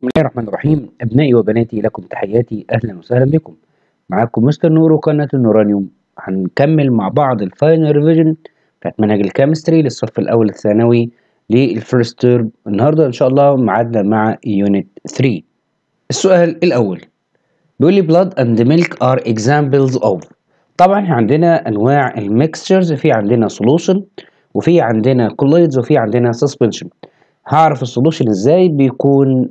بسم الله الرحمن الرحيم أبنائي وبناتي لكم تحياتي أهلا وسهلا بكم معاكم مستر نور وقناة النورانيوم هنكمل مع بعض الفاينل ريفيجن بتاعت منهج الكيمستري للصف الأول الثانوي للفيرست تيرم النهاردة إن شاء الله معادنا مع يونت 3 السؤال الأول بيقول لي blood and milk are examples of طبعا عندنا أنواع الميكستشرز في عندنا solution وفي عندنا colloids وفي عندنا suspension هعرف السولوشن ازاي بيكون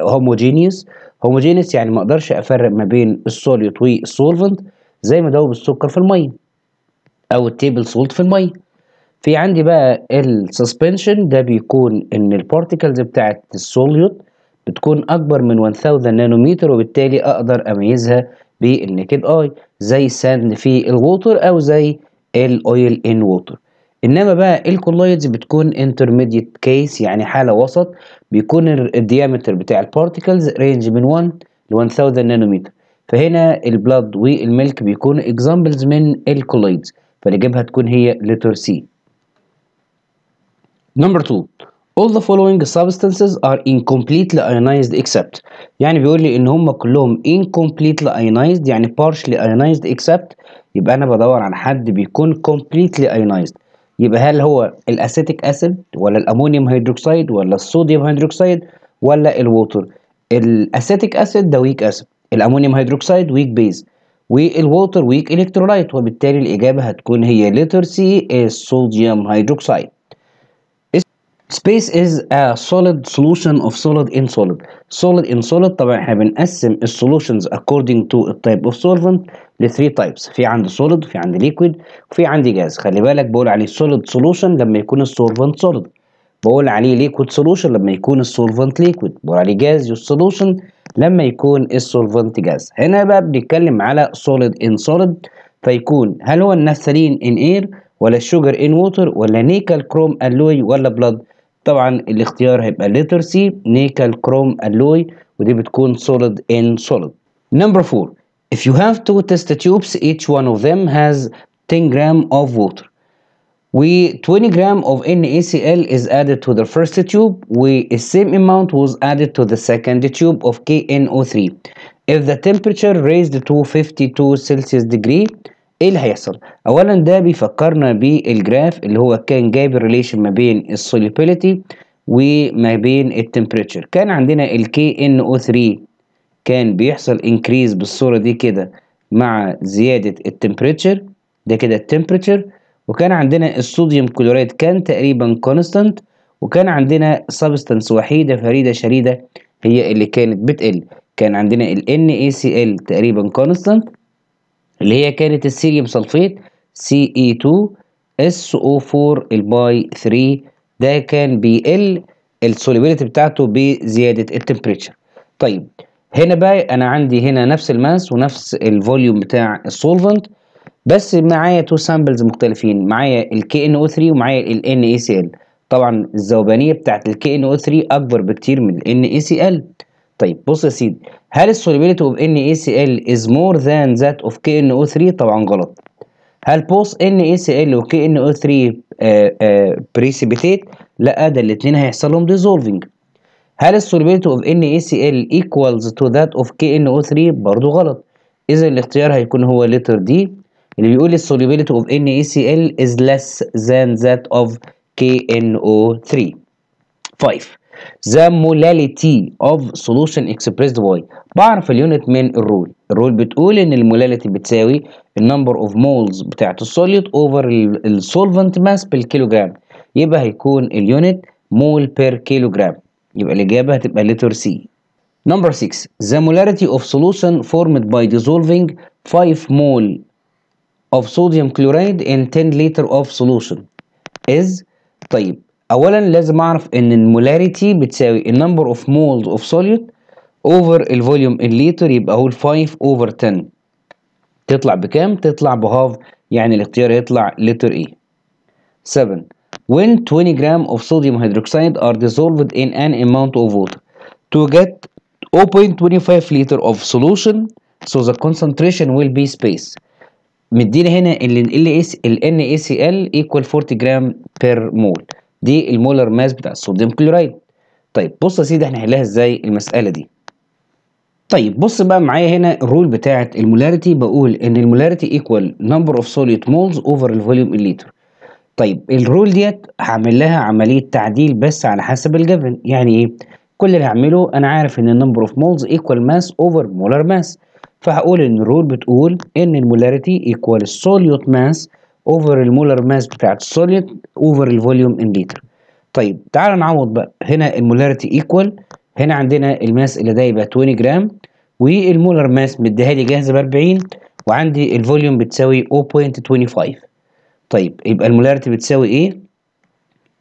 هوموجينيوس آه، هوموجينيوس يعني ما اقدرش افرق ما بين السوليوت والسولفنت زي ما دوب السكر في الميه او التيبل سولت في الميه في عندي بقى السسبنشن ده بيكون ان البارتيكلز بتاعت السوليوت بتكون اكبر من 1000 نانومتر وبالتالي اقدر اميزها بالنيكد اي زي الساند في الووتر او زي الاويل ان ووتر انما بقى الكولويدز بتكون انترميديت كيس يعني حاله وسط بيكون الديامتر بتاع البارتيكلز رينج من 1 ل 1000 نانومتر فهنا البلاد والميلك بيكون اكزامبلز من الكولويدز فالاجابه هتكون هي لتر سي نمبر 2 All the following substances are incompletely ionized except يعني بيقول لي ان هم كلهم incompletely ionized يعني partially ionized except يبقى انا بدور على حد بيكون completely ionized يبقى هل هو الاسيتيك اسيد ولا الامونيوم هيدروكسيد ولا الصوديوم هيدروكسيد ولا الووتر الاسيتيك اسيد ده ويك اسيد الامونيوم هيدروكسيد ويك بيز والووتر ويك الكترولايت وبالتالي الاجابه هتكون هي ليتر سي الصوديوم هيدروكسيد Space is a solid solution of solid in solid. Solid in solid طبعا احنا بنقسم solutions according to type of solvent three types. في عندي solid في عندي liquid وفي عندي جاز خلي بالك بقول عليه solid solution لما يكون solvent solid بقول عليه liquid solution لما يكون solvent liquid بقول عليه gas solution لما يكون solvent جاز هنا بقى بنتكلم على solid in solid فيكون هل هو النفثلين in air ولا الشوجر in water ولا نيكل كروم alloy ولا blood طبعا الاختيار هيبقى لتر سي نيكل كروم الوي ودي بتكون solid in solid number four if you have two test tubes each one of them has 10 gram of water We 20 gram of NaCl is added to the first tube We the same amount was added to the second tube of KNO3 if the temperature raised to 52 Celsius degree ايه اللي هيحصل اولا ده بيفكرنا بالجراف اللي هو كان جايب الريليشن ما بين السوليبيليتي وما بين التمبريتشر كان عندنا ال KNO3 كان بيحصل انكريز بالصورة دي كده مع زيادة التمبريتشر ده كده التمبريتشر وكان عندنا الصوديوم كلوريد كان تقريبا كونستانت وكان عندنا سبستانس وحيدة فريدة شريدة هي اللي كانت بتقل كان عندنا ال NaCl تقريبا كونستانت اللي هي كانت السيريوم سلفيت سي اي 2 اس او 4 الباي 3 ده كان بيقل السوليبيليتي بتاعته بزياده التمبريتشر طيب هنا بقى انا عندي هنا نفس الماس ونفس الفوليوم بتاع السولفنت بس معايا تو سامبلز مختلفين معايا الكي ان او 3 ومعايا الان اي سي ال طبعا الذوبانيه بتاعت الكي ان او 3 اكبر بكتير من الان اي سي ال طيب بص يا سيدي هل السوليبيليتي اوف ان اي سي ال از مور ذان ذات اوف كي ان او 3 طبعا غلط هل بوس وكي ان او 3 بريسيبيتيت لا ده الاثنين هيحصل لهم ديزولفنج هل السوليبيليتي اوف ان اي سي ال ايكوالز تو ذات اوف كي ان او 3 برضو غلط اذا الاختيار هيكون هو ليتر دي اللي بيقول السوليبيليتي اوف ان اي سي ال از NaCl ذان ذات اوف كي ان او 3 5 the molality of solution expressed by بعرف اليونت من الرول الرول بتقول ان المولاليتي بتساوي النمبر اوف مولز بتاعت السوليد اوفر السولفنت ماس بالكيلوجرام يبقى هيكون اليونت مول بير كيلوجرام يبقى الاجابه هتبقى لتر سي Number 6 the molarity of solution formed by dissolving 5 مول of sodium chloride in 10 liter of solution is طيب اولا لازم اعرف ان المولاريتي بتساوي النمبر اوف مولز اوف سوليوت اوفر الفوليوم ان لتر يبقى هو 5 اوفر 10 تطلع بكام تطلع بهاف يعني الاختيار هيطلع لتر ايه 7 when 20 جرام of sodium hydroxide are dissolved in an amount of water to get 0.25 liter of solution so the concentration will be space مدينا هنا ال NaCl ايكوال 40 جرام per mole دي المولر ماس بتاع الصوديوم كلورايد طيب بص يا سيدي احنا هنحلها ازاي المساله دي طيب بص بقى معايا هنا الرول بتاعه المولاريتي بقول ان المولاريتي ايكوال نمبر اوف سوليد مولز اوفر الفوليوم الليتر طيب الرول ديت هعمل لها عمليه تعديل بس على حسب الجفن يعني ايه كل اللي هعمله انا عارف ان النمبر اوف مولز ايكوال ماس اوفر مولار ماس فهقول ان الرول بتقول ان المولاريتي ايكوال السوليوت ماس اوفر المولر ماس بتاعه السوليد اوفر الفوليوم ان لتر طيب تعال نعوض بقى هنا المولاريتي ايكوال هنا عندنا الماس اللي ده يبقى 20 جرام والمولر ماس مديها لي جاهزه ب 40 وعندي الفوليوم بتساوي 0.25 طيب يبقى المولاريتي بتساوي ايه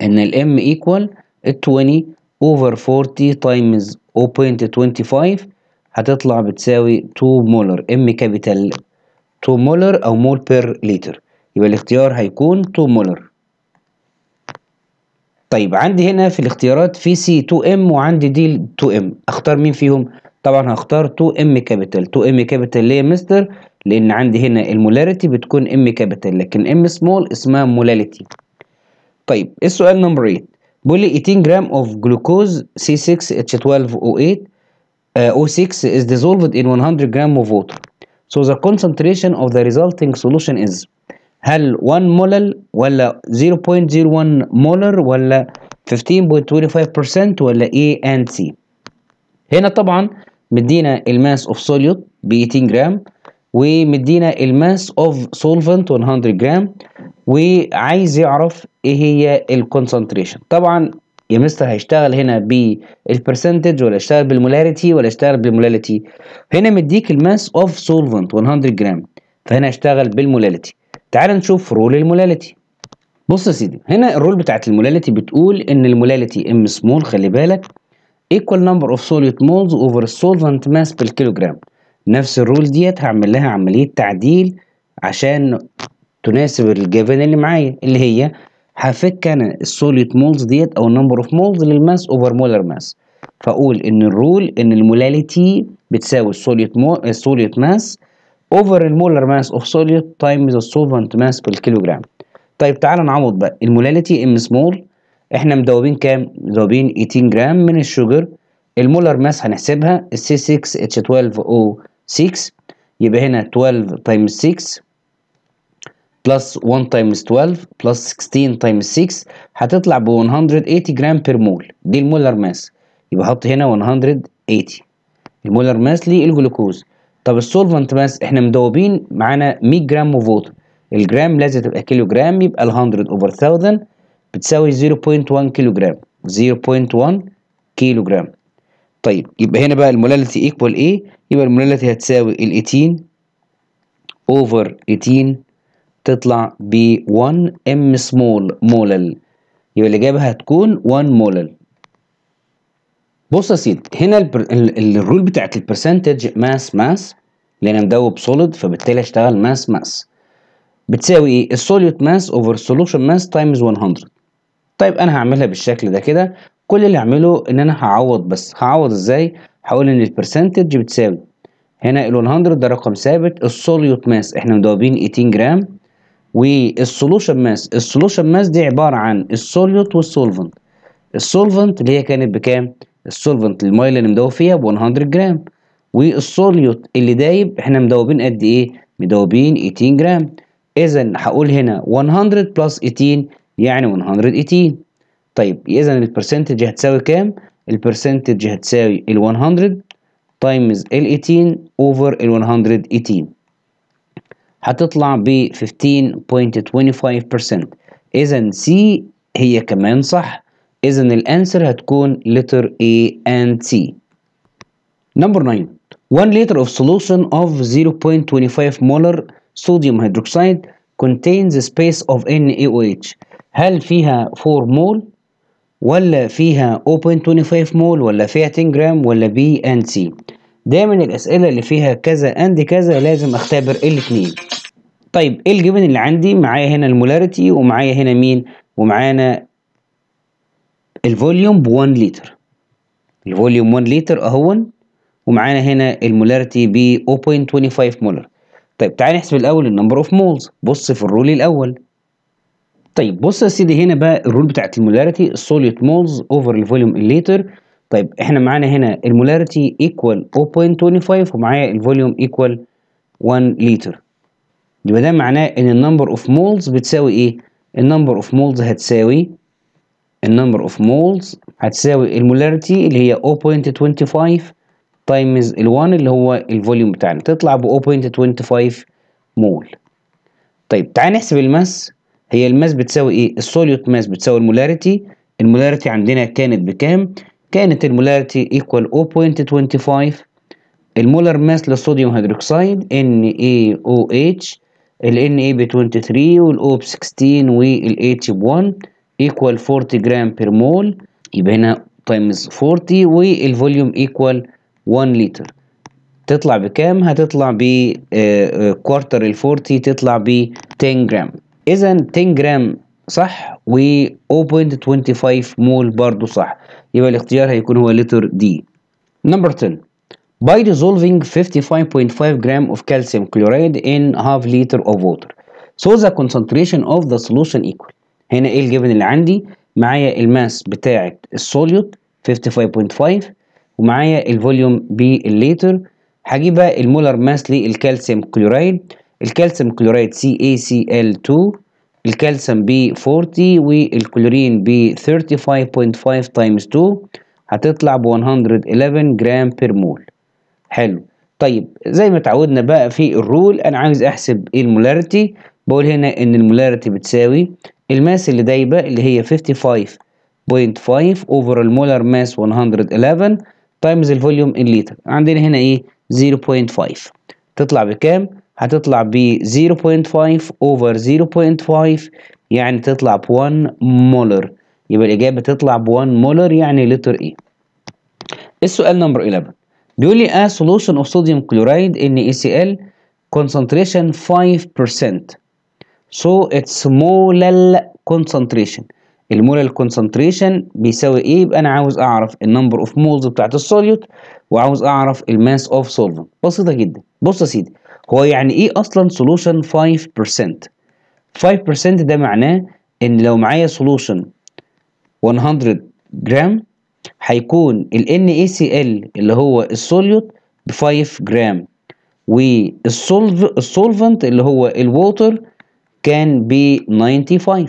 ان الام ايكوال 20 اوفر 40 تايمز 0.25 هتطلع بتساوي 2 مولر ام كابيتال 2 مولر او مول بير لتر يبقى الاختيار هيكون 2 مولر طيب عندي هنا في الاختيارات في سي 2 ام وعندي دي 2 ام اختار مين فيهم طبعا هختار 2 ام كابيتال 2 ام كابيتال ليه يا مستر لان عندي هنا المولاريتي بتكون ام كابيتال لكن ام سمول اسمها مولاليتي طيب إيه السؤال نمبر 8 بيقول لي 18 جرام اوف جلوكوز سي 6 اتش 12 او 8 او 6 is dissolved in 100 جرام of water so the concentration of the resulting solution is هل 1 مولر ولا 0.01 مولر ولا 15.25% ولا A and C هنا طبعا مدينا الماس اوف سوليوت ب 18 جرام ومدينا الماس اوف سولفنت 100 جرام وعايز يعرف ايه هي الكونسنتريشن طبعا يا مستر هيشتغل هنا بالبرسنتج ولا اشتغل بالمولاريتي ولا اشتغل بالمولاريتي هنا مديك الماس اوف سولفنت 100 جرام فهنا اشتغل بالمولاريتي تعال نشوف رول المولاليتي بص يا سيدي هنا الرول بتاعت المولاليتي بتقول ان المولاليتي ام سمول خلي بالك equal number of solute moles over solvent mass بالكيلوجرام نفس الرول ديت هعمل لها عملية تعديل عشان تناسب الجيفن اللي معايا اللي هي هفك انا السوليد مولز ديت او نمبر اوف مولز للماس اوفر مولر ماس فاقول ان الرول ان المولاليتي بتساوي السوليد مول السوليد ماس over المولر ماس اوف solute times the solvent mass بالكيلوجرام طيب تعالى نعوض بقى المولاليتي ام سمول احنا مدوبين كام مدوبين 18 جرام من الشوجر المولر ماس هنحسبها C6H12O6 يبقى هنا 12 times 6 بلس 1 times 12 بلس 16 times 6 هتطلع ب 180 جرام بير مول دي المولر ماس يبقى حط هنا 180 المولر ماس للجلوكوز طب السولفنت بس احنا مدوبين معانا 100 جرام اوف ووتر الجرام لازم تبقى كيلو جرام يبقى ال 100 اوفر 1000 بتساوي 0.1 كيلو جرام 0.1 كيلو جرام طيب يبقى هنا بقى المولاليتي ايكوال ايه يبقى المولاليتي هتساوي ال 18 اوفر 18 تطلع ب 1 ام سمول مولال يبقى الاجابه هتكون 1 مولال بص يا سيدي هنا الرول بتاعت البرسنتج ماس ماس لان مدوب سوليد فبالتالي اشتغل ماس ماس بتساوي ايه السوليوت ماس اوفر السولوشن ماس تايمز 100 طيب انا هعملها بالشكل ده كده كل اللي هعمله ان انا هعوض بس هعوض ازاي هقول ان البرسنتج بتساوي هنا ال 100 ده رقم ثابت السوليوت ماس احنا مدوبين 18 جرام والسولوشن ماس السولوشن ماس دي عباره عن السوليوت والسولفنت السولفنت اللي هي كانت بكام السولفنت المايه اللي مدوب فيها ب 100 جرام والسوليوت اللي دايب احنا مدوبين قد ايه مدوبين 18 جرام اذا هقول هنا 100 بلس 18 يعني 118 طيب اذا البرسنتج هتساوي كام البرسنتج هتساوي ال 100 تايمز ال 18 اوفر ال 118 هتطلع ب 15.25% اذا سي هي كمان صح إذا الأنسر هتكون letter A and C. Number 9 1 liter of solution of 0.25 molar sodium hydroxide contains a space of NaOH هل فيها 4 مول ولا فيها 0.25 مول ولا فيها 10 جرام ولا B and C دايما الأسئلة اللي فيها كذا and كذا لازم أختبر الاتنين طيب ايه الجبن اللي عندي معايا هنا المولاريتي ومعايا هنا مين ومعانا الفوليوم ب 1 لتر الفوليوم 1 لتر اهون ومعانا هنا المولارتي ب 0.25 مولر طيب تعالى نحسب الاول النمبر اوف مولز بص في الرول الاول طيب بص يا سيدي هنا بقى الرول بتاعت المولارتي السوليوت مولز اوفر الفوليوم الليتر طيب احنا معانا هنا المولارتي ايكوال 0.25 ومعايا الفوليوم ايكوال 1 لتر يبقى ده معناه ان النمبر اوف مولز بتساوي ايه النمبر اوف مولز هتساوي النمبر اوف مولز هتساوي المولاريتي اللي هي 0.25 تايمز ال1 اللي هو الفوليوم بتاعنا تطلع ب 0.25 مول طيب تعال نحسب الماس هي الماس بتساوي ايه السوليوت ماس بتساوي المولاريتي المولاريتي عندنا كانت بكام كانت المولاريتي ايكوال 0.25 المولر ماس للصوديوم هيدروكسيد NaOH ال Na ب 23 والO ب 16 والH ب 1 ايكوال 40 جرام بير مول يبقى هنا تايمز 40 والفوليوم ايكوال 1 لتر تطلع بكام هتطلع ب كوارتر آه، آه، ال 40 تطلع ب 10 جرام اذا 10 جرام صح و 0.25 مول برضو صح يبقى الاختيار هيكون هو لتر دي نمبر 10 by dissolving 55.5 gram of calcium chloride in half liter of water so the concentration of the solution equal هنا ايه الجبن اللي عندي معايا الماس بتاعه السوليوت 55.5 ومعايا الفوليوم بالليتر هجيب بقى المولر ماس للكالسيوم كلورايد الكالسيوم كلورايد CaCl2 الكالسيوم ب 40 والكلورين ب 35.5 تايمز 2 هتطلع ب 111 جرام بير مول حلو طيب زي ما اتعودنا بقى في الرول انا عايز احسب ايه المولاريتي بقول هنا ان المولاريتي بتساوي الماس اللي دايبة اللي هي 55.5 over المولر ماس 111 volume الفوليوم الليتر عندنا هنا ايه 0.5 تطلع بكام هتطلع ب 0.5 over 0.5 يعني تطلع ب 1 مولر يبقى الاجابه تطلع ب 1 مولر يعني لتر ايه السؤال نمبر 11 بيقول لي a solution of sodium chloride in ACl concentration 5% So it's molar concentration المولال concentration بيساوي ايه يبقى انا عاوز اعرف النمبر اوف مولز بتاعت الصوليوت وعاوز اعرف الماس اوف سولفنت بسيطه جدا بص يا سيدي هو يعني ايه اصلا solution 5% 5% ده معناه ان لو معايا solution 100 جرام هيكون ال NaCl اللي هو الصوليوت ب 5 جرام والسولفنت اللي هو الووتر كان ب 95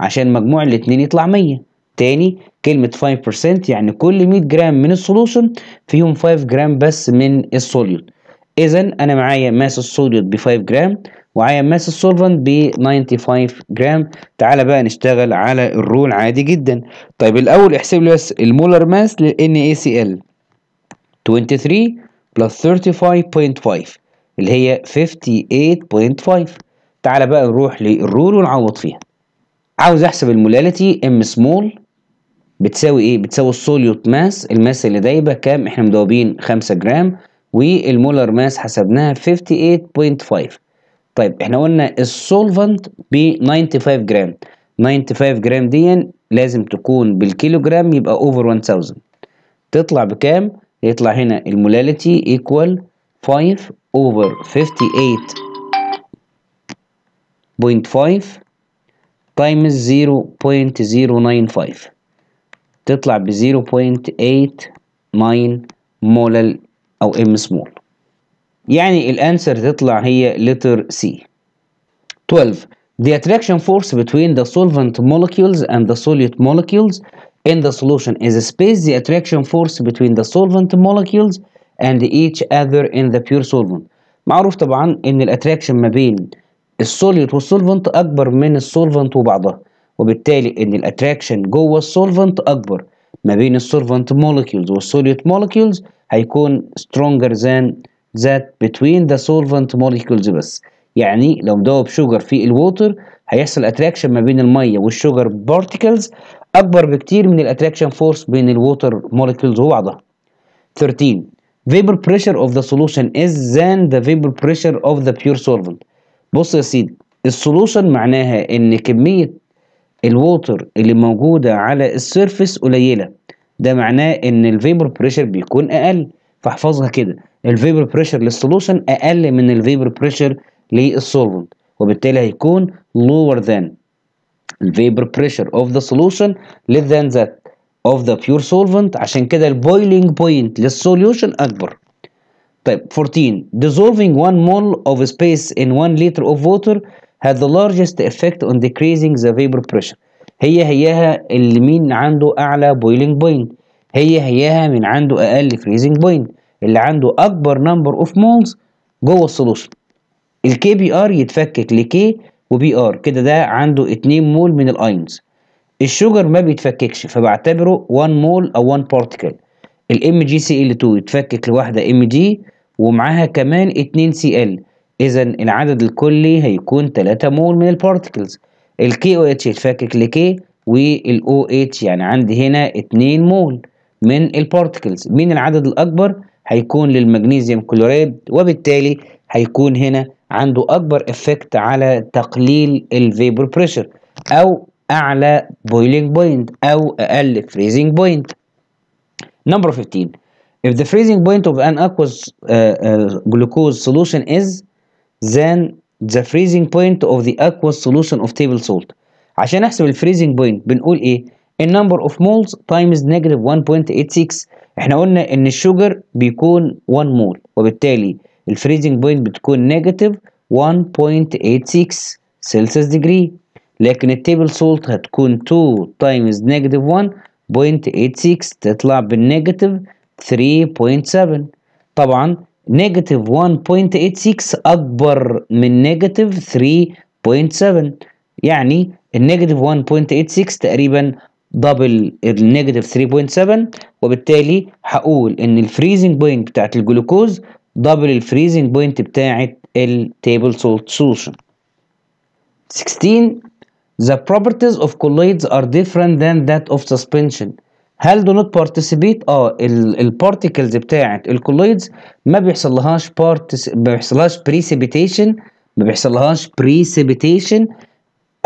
عشان مجموع الاتنين يطلع 100 تاني كلمة 5% يعني كل 100 جرام من السولوشن فيهم 5 جرام بس من السوليوت إذا أنا معايا ماس السوليوت ب 5 جرام وعايا ماس السولفنت ب 95 جرام تعالى بقى نشتغل على الرول عادي جدا طيب الأول احسب لي بس المولر ماس لل NaCl 23 بلس 35.5 اللي هي 58.5 تعالى بقى نروح للرول ونعوض فيها عاوز احسب المولاليتي ام سمول بتساوي ايه بتساوي السوليوت ماس الماس اللي دايبه كام احنا مدوبين 5 جرام والمولر ماس حسبناها 58.5 طيب احنا قلنا السولفنت ب 95 جرام 95 جرام دي لازم تكون بالكيلو جرام يبقى اوفر 1000 تطلع بكام يطلع هنا المولاليتي ايكوال 5 اوفر 58 0.5 times 0.095 تطلع ب 0.89 مولل أو ام سمول يعني الأنسر تطلع هي لتر سي 12 The attraction force between the solvent molecules and the solute molecules in the solution is space the attraction force between the solvent molecules and each other in the pure solvent معروف طبعا ان الاتراكشن ما بين السوليوت والسولفنت اكبر من السولفنت وبعضها وبالتالي ان الاتراكشن جوه السولفنت اكبر ما بين السولفنت مولكيولز والسوليوت مولكيولز هيكون stronger than that between the solvent مولكيولز بس يعني لو مدوب شوجر في الووتر هيحصل اتراكشن ما بين الميه والشوجر بارتيكلز اكبر بكتير من الاتراكشن فورس بين الووتر مولكيولز وبعضها 13 vapor pressure of the solution is than the vapor pressure of the pure solvent بص يا سيدي السولوشن معناها ان كمية الووتر اللي موجودة على السيرفس قليلة ده معناه ان الفيبر بريشر بيكون اقل فاحفظها كده الفيبر بريشر للسولوشن اقل من الفيبر بريشر للسولفنت وبالتالي هيكون lower than الفيبر بريشر of the solution less than that of the pure solvent عشان كده البويلنج بوينت للسوليوشن اكبر طيب 14 dissolving 1 mole of space in 1 liter of water had the largest effect on decreasing the vapor pressure هي هياها اللي مين عنده اعلى boiling point هي هياها من عنده اقل freezing point اللي عنده اكبر number of moles جوه الصلوشن ال KBR يتفكك ل K و BR كده ده عنده 2 مول من الاينز الشوجر ما بيتفككش فبعتبره 1 مول او 1 particle الام جي سي ال 2 يتفكك لواحده ام جي ومعاها كمان 2 سي ال اذا العدد الكلي هيكون 3 مول من البارتكلز الكي او اتش يتفكك لكي والاو اتش يعني عندي هنا 2 مول من البارتكلز مين العدد الاكبر هيكون للمغنيسيوم كلوريد وبالتالي هيكون هنا عنده اكبر افكت على تقليل الفيبر بريشر او اعلى بويلينج بوينت او اقل فريزنج بوينت Number 15. If the freezing point of an aqueous uh, uh, glucose solution is, then the freezing point of the aqueous solution of table salt. عشان نحسب freezing point بنقول ايه؟ ال number of moles times negative 1.86 احنا قلنا ان الشوجر بيكون 1 مول وبالتالي freezing point بتكون negative 1.86 سلسس ديجري لكن التيبل سولت هتكون 2 times negative 1 1.86 تطلع بالنيجاتيف 3.7 طبعا نيجاتيف 1.86 أكبر من نيجاتيف 3.7 يعني النيجاتيف 1.86 تقريبا دبل النيجاتيف 3.7 وبالتالي هقول ان الفريزنج بوينت بتاعت الجلوكوز دبل الفريزنج بوينت بتاعت التيبل سولت سولوشن 16 The properties of colloids are different than that of suspension. هل do not participate اه البارتيكلز بتاعه الكولويدز ما بيحصلهاش ما بيحصلهاش precipitation ما بيحصلهاش precipitation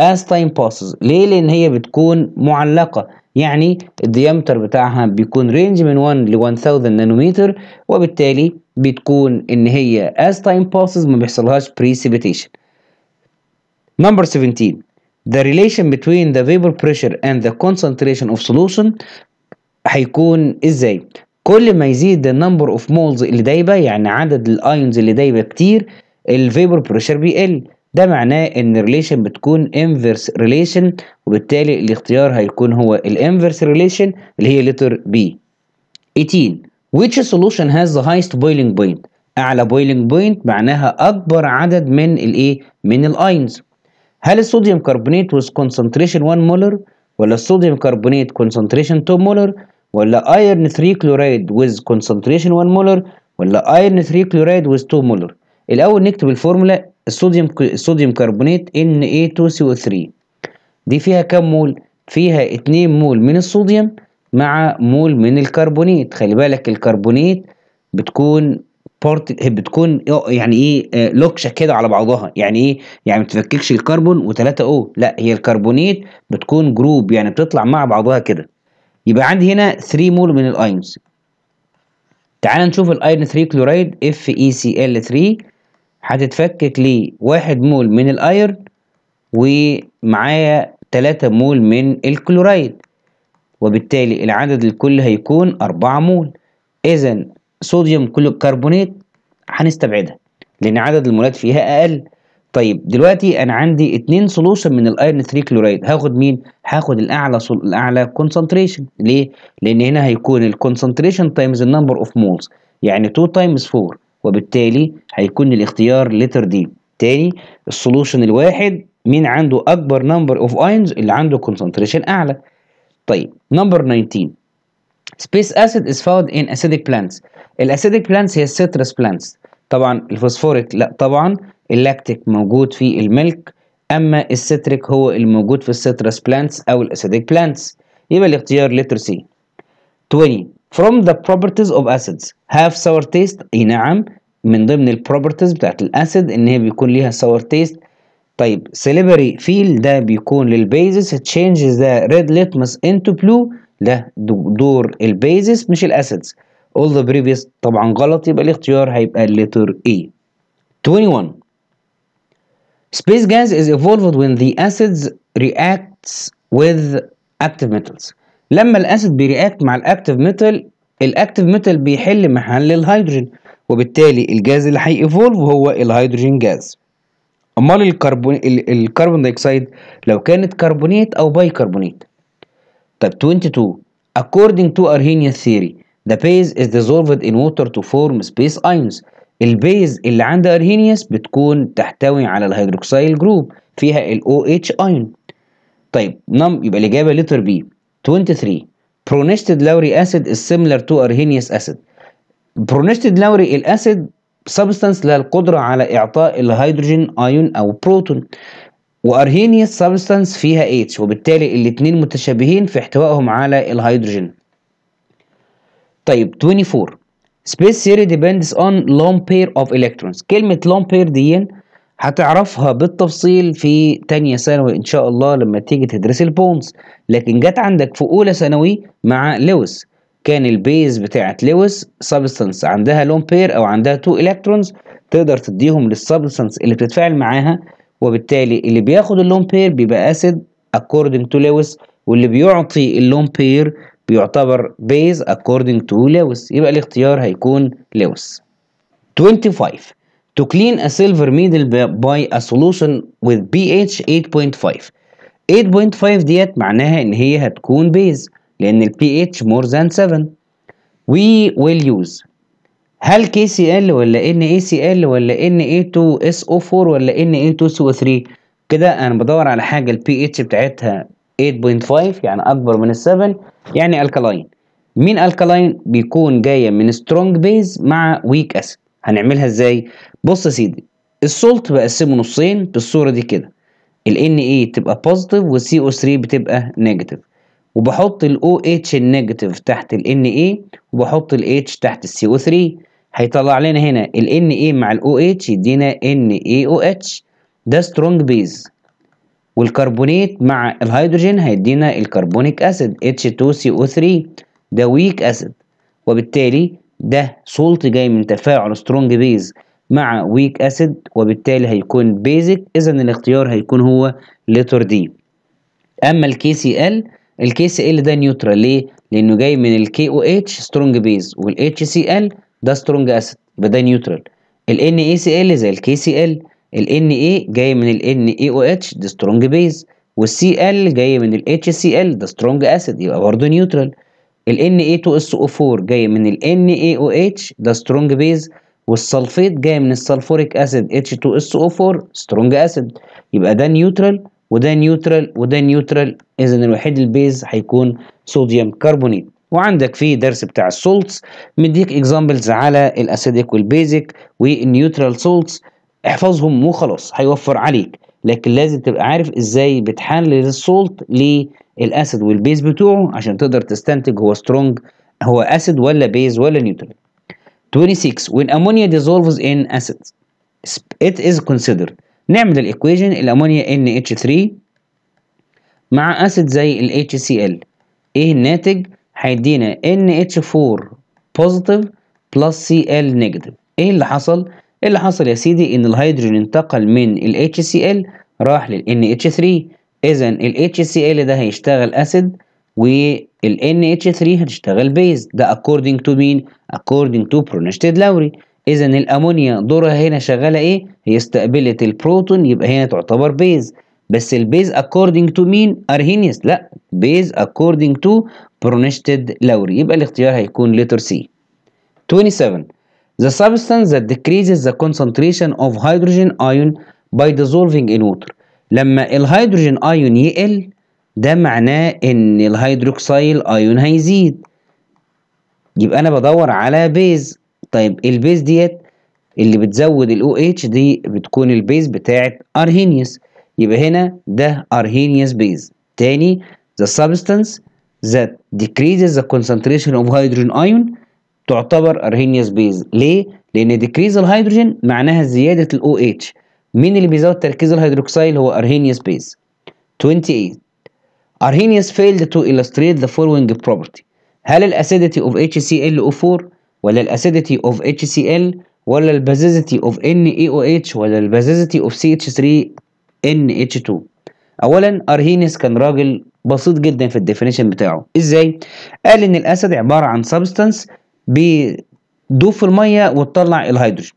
as time passes ليه لان هي بتكون معلقه يعني الديامتر بتاعها بيكون رينج من 1 ل 1000 نانومتر وبالتالي بتكون ان هي as time passes ما بيحصلهاش precipitation number 17 the relation between the vapor pressure and the concentration of solution هيكون ازاي كل ما يزيد number of moles اللي دايبه يعني عدد الايونز اللي دايبه كتير الفيبر بريشر بيقل ده معناه ان relation بتكون انفرس ريليشن وبالتالي الاختيار هيكون هو الانفرس ريليشن اللي هي لتر بي 18 which solution has the highest boiling point اعلى boiling point معناها اكبر عدد من الايه من الايونز هل الصوديوم كربونيت with كونسنتريشن 1 مولر ولا الصوديوم كربونيت كونسنتريشن 2 مولر ولا ايرن 3 كلورايد with كونسنتريشن 1 مولر ولا ايرن 3 كلورايد with 2 مولر الاول نكتب الفورمولا الصوديوم الصوديوم كربونيت Na2CO3 دي فيها كام مول فيها 2 مول من الصوديوم مع مول من الكربونيت خلي بالك الكربونيت بتكون بارت بتكون يعني ايه آه، لوكشه كده على بعضها يعني ايه يعني ما تفككش الكربون و3 او لا هي الكربونيت بتكون جروب يعني بتطلع مع بعضها كده يبقى عندي هنا 3 مول من الاينز تعال نشوف الايرن 3 كلورايد اف اي سي ال 3 هتتفكك لي 1 مول من الايرن ومعايا 3 مول من الكلورايد وبالتالي العدد الكل هيكون 4 مول اذا صوديوم كربونات هنستبعدها لان عدد المولات فيها اقل طيب دلوقتي انا عندي اتنين سولوشن من الايرن 3 كلورايد هاخد مين هاخد الاعلى صل... الاعلى كونسنتريشن ليه لان هنا هيكون الكونسنتريشن تايمز النمبر اوف مولز يعني 2 تايمز 4 وبالتالي هيكون الاختيار لتر دي تاني السولوشن الواحد مين عنده اكبر نمبر اوف اينز اللي عنده كونسنتريشن اعلى طيب نمبر 19 سبيس اسيد از فاوند ان اسيديك بلانتس الاسيديك بلانتس هي السيترس بلانتس طبعا الفوسفوريك لا طبعا اللاكتيك موجود في الملك اما السيتريك هو الموجود في السيترس بلانتس او الاسيديك بلانتس يبقى الاختيار لتر سي 20 from the properties of acids have sour taste اي نعم من ضمن البروبرتيز بتاعت الاسيد ان هي بيكون ليها sour taste طيب سليبري فيل ده بيكون للبيزس تشينجز ذا ريد ليتمس انتو بلو ده دور البيزس مش الاسيدز all the previous طبعا غلط يبقى الاختيار هيبقى letter A 21 Space gas is evolved when the acids reacts with active metals لما الاسيد بيرياكت مع الاكتيف ميتال الاكتيف ميتال بيحل محل الهيدروجين وبالتالي الجاز اللي هيفولف هو الهيدروجين جاز امال الكربون الكربون دايوكسيد لو كانت كربونيت او بايكربونيت. طب 22 according to Arrhenius theory The base is dissolved in water to form space ions البيز اللي عند ارهينيوس بتكون تحتوي على الهيدروكسيل جروب فيها ال OH ion. طيب نم يبقى الإجابة لتر B 23 برونستد لوري أسيد is similar to Arrhenius acid برونستد لوري الأسيد سبستانس لها القدرة على إعطاء الهيدروجين ايون أو بروتون وارهينيوس سبستانس فيها H وبالتالي الاتنين متشابهين في احتوائهم على الهيدروجين طيب 24 space theory depends on lone pair of electrons كلمة lone pair دي هتعرفها بالتفصيل في تانية ثانوي إن شاء الله لما تيجي تدرس البونز لكن جت عندك في أولى ثانوي مع لويس كان البيز بتاعت لويس سبستانس عندها لون بير أو عندها تو إلكترونز تقدر تديهم للسبستانس اللي بتتفاعل معاها وبالتالي اللي بياخد اللون بير بيبقى أسيد according to لويس واللي بيعطي اللون بير بيعتبر بيز according to لويس يبقى الاختيار هيكون لويس 25 to clean a silver needle by a solution with pH 8.5 8.5 ديت معناها ان هي هتكون بيز لان ال pH more than 7 we will use هل KCl ولا NaCl ولا Na2SO4 ولا na 2 so 3 كده انا بدور على حاجه ال pH بتاعتها 8.5 يعني اكبر من ال7 يعني الكالين مين الكالين بيكون جايه من سترونج بيز مع ويك اسيد هنعملها ازاي بص يا سيدي السولت بقسمه نصين بالصوره دي كده ال Na تبقى بوزيتيف والسي او 3 بتبقى نيجاتيف وبحط ال OH النيجاتيف تحت ال Na وبحط ال H تحت ال CO3 هيطلع لنا هنا ال Na مع ال OH يدينا NaOH ده سترونج بيز والكربونات مع الهيدروجين هيدينا الكربونيك اسيد H2CO3 ده ويك اسيد وبالتالي ده سولت جاي من تفاعل سترونج بيز مع ويك اسيد وبالتالي هيكون بيزك اذا الاختيار هيكون هو لتر دي اما الكي سي ال الكي سي ال ده نيوترال ليه لانه جاي من الكي او اتش سترونج بيز والاتش سي ال ده سترونج اسيد يبقى ده نيوترال الان اي سي ال زي الكي سي ال إيه إيه ال Na جاي من ال NaOH ده strong base وال Cl جاي من ال HCl ده strong acid يبقى برضه neutral ال Na2SO4 إيه جاي من ال NaOH ده strong base والسلفيت جاي من السلفوريك اسيد H2SO4 سترونج اسيد يبقى ده نيوترال وده نيوترال وده نيوترال اذا الوحيد البيز هيكون صوديوم كربونيت وعندك في درس بتاع السولتس مديك اكزامبلز على الاسيديك والبيزك والنيوترال سولتس احفظهم مو خلاص هيوفر عليك لكن لازم تبقى عارف ازاي بتحلل السولت للاسيد والبيز بتوعه عشان تقدر تستنتج هو سترونج هو اسيد ولا بيز ولا نيوترال 26 when ammonia dissolves in acid it is considered نعمل الايكويشن الامونيا NH3 مع اسيد زي ال HCl ايه الناتج هيدينا NH4 positive plus Cl negative ايه اللي حصل إيه اللي حصل يا سيدي ان الهيدروجين انتقل من ال HCl راح لل NH3 اذا ال HCl ده هيشتغل اسيد وال NH3 هتشتغل بيز ده according to مين according to برونشتيد لوري اذا الامونيا دورها هنا شغاله ايه هي استقبلت البروتون يبقى هنا تعتبر بيز بس البيز according to مين ارهينيوس لا بيز according to برونشتيد لوري يبقى الاختيار هيكون لتر سي 27 the substance that decreases the concentration of hydrogen ion by dissolving in water لما الهيدروجين ايون يقل ده معناه ان الهيدروكسيل ايون هيزيد يبقى انا بدور على بيز طيب البيز ديت اللي بتزود الاو اتش دي بتكون البيز بتاعت ارهينيوس يبقى هنا ده ارهينيوس بيز تاني the substance that decreases the concentration of hydrogen ion تعتبر ارهينيوس بيز ليه؟ لان ديكريز الهيدروجين معناها زياده الاو اتش مين اللي بيزود تركيز الهيدروكسيل هو ارهينيوس بيز 28 ارهينيوس فيلد تو illustrate ذا فولوينج بروبرتي هل الاسيديتي ال او 4 ولا الاسيديتي سي ال ولا البازيزيتي او اتش ولا البازيزيتي سي اتش 3 ان اتش 2 اولا ارهينيوس كان راجل بسيط جدا في الديفينيشن بتاعه ازاي قال ان الاسد عباره عن سبستانس بتدوب في الميه وتطلع الهيدروجين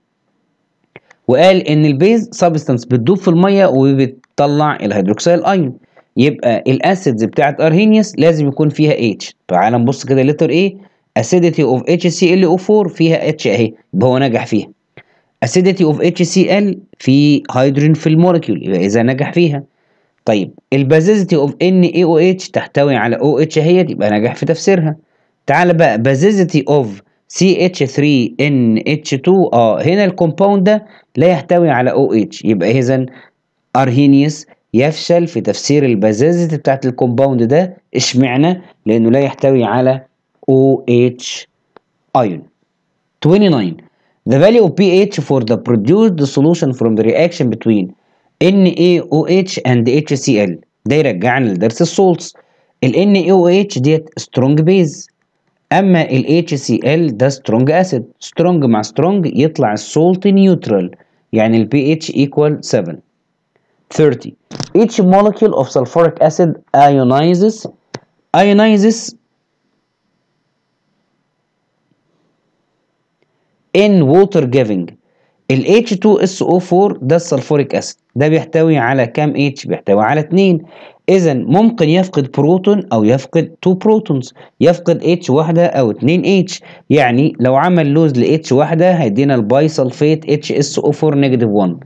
وقال ان البيز سبستانس بتدوب في الميه وبتطلع الهيدروكسيل ايون يبقى الاسيدز بتاعت ارهينيوس لازم يكون فيها اتش تعال نبص كده لتر ايه acidity of HClO4 فيها اتش اهي يبقى هو نجح فيها acidity of HCl في هيدروجين في الموليكيول يبقى اذا نجح فيها طيب البازيزيتي اوف NaOH تحتوي على OH اهي يبقى نجح في تفسيرها تعال بقى بازيزيتي اوف CH3NH2 اه هنا الكومباوند ده لا يحتوي على OH يبقى اذا ارهينيوس يفشل في تفسير البازيزيتي بتاعت الكومباوند ده اشمعنى لانه لا يحتوي على OH ion 29 The value of pH for the produced solution from the reaction between NaOH and HCl ده يرجعنا لدرس السولتس ال NaOH ديت strong base اما ال HCl ده سترونج اسيد سترونج مع سترونج يطلع السولت نيوترال يعني ال pH equal 7 30 each molecule of sulfuric acid ionizes ionizes in water giving ال H2SO4 ده السلفوريك اسيد ده بيحتوي على كام H بيحتوي على 2 اذا ممكن يفقد بروتون او يفقد تو بروتونز يفقد اتش واحده او 2 اتش يعني لو عمل لوز لاتش واحده هيدينا الباي سلفيت اتش اس او 4 نيجاتيف 1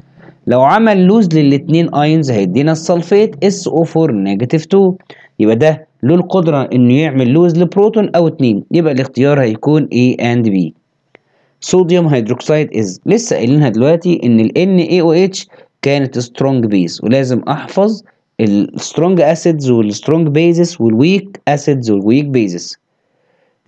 لو عمل لوز للاتنين أيونز هيدينا السلفيت اس او 4 نيجاتيف 2 يبقى ده له القدره انه يعمل لوز لبروتون او 2 يبقى الاختيار هيكون A and B صوديوم هيدروكسيد از لسه قايلينها دلوقتي ان ال NaOH كانت سترونج بيس ولازم احفظ السترونج اسيدز والسترونج بيزس والويك اسيدز والويك بيزس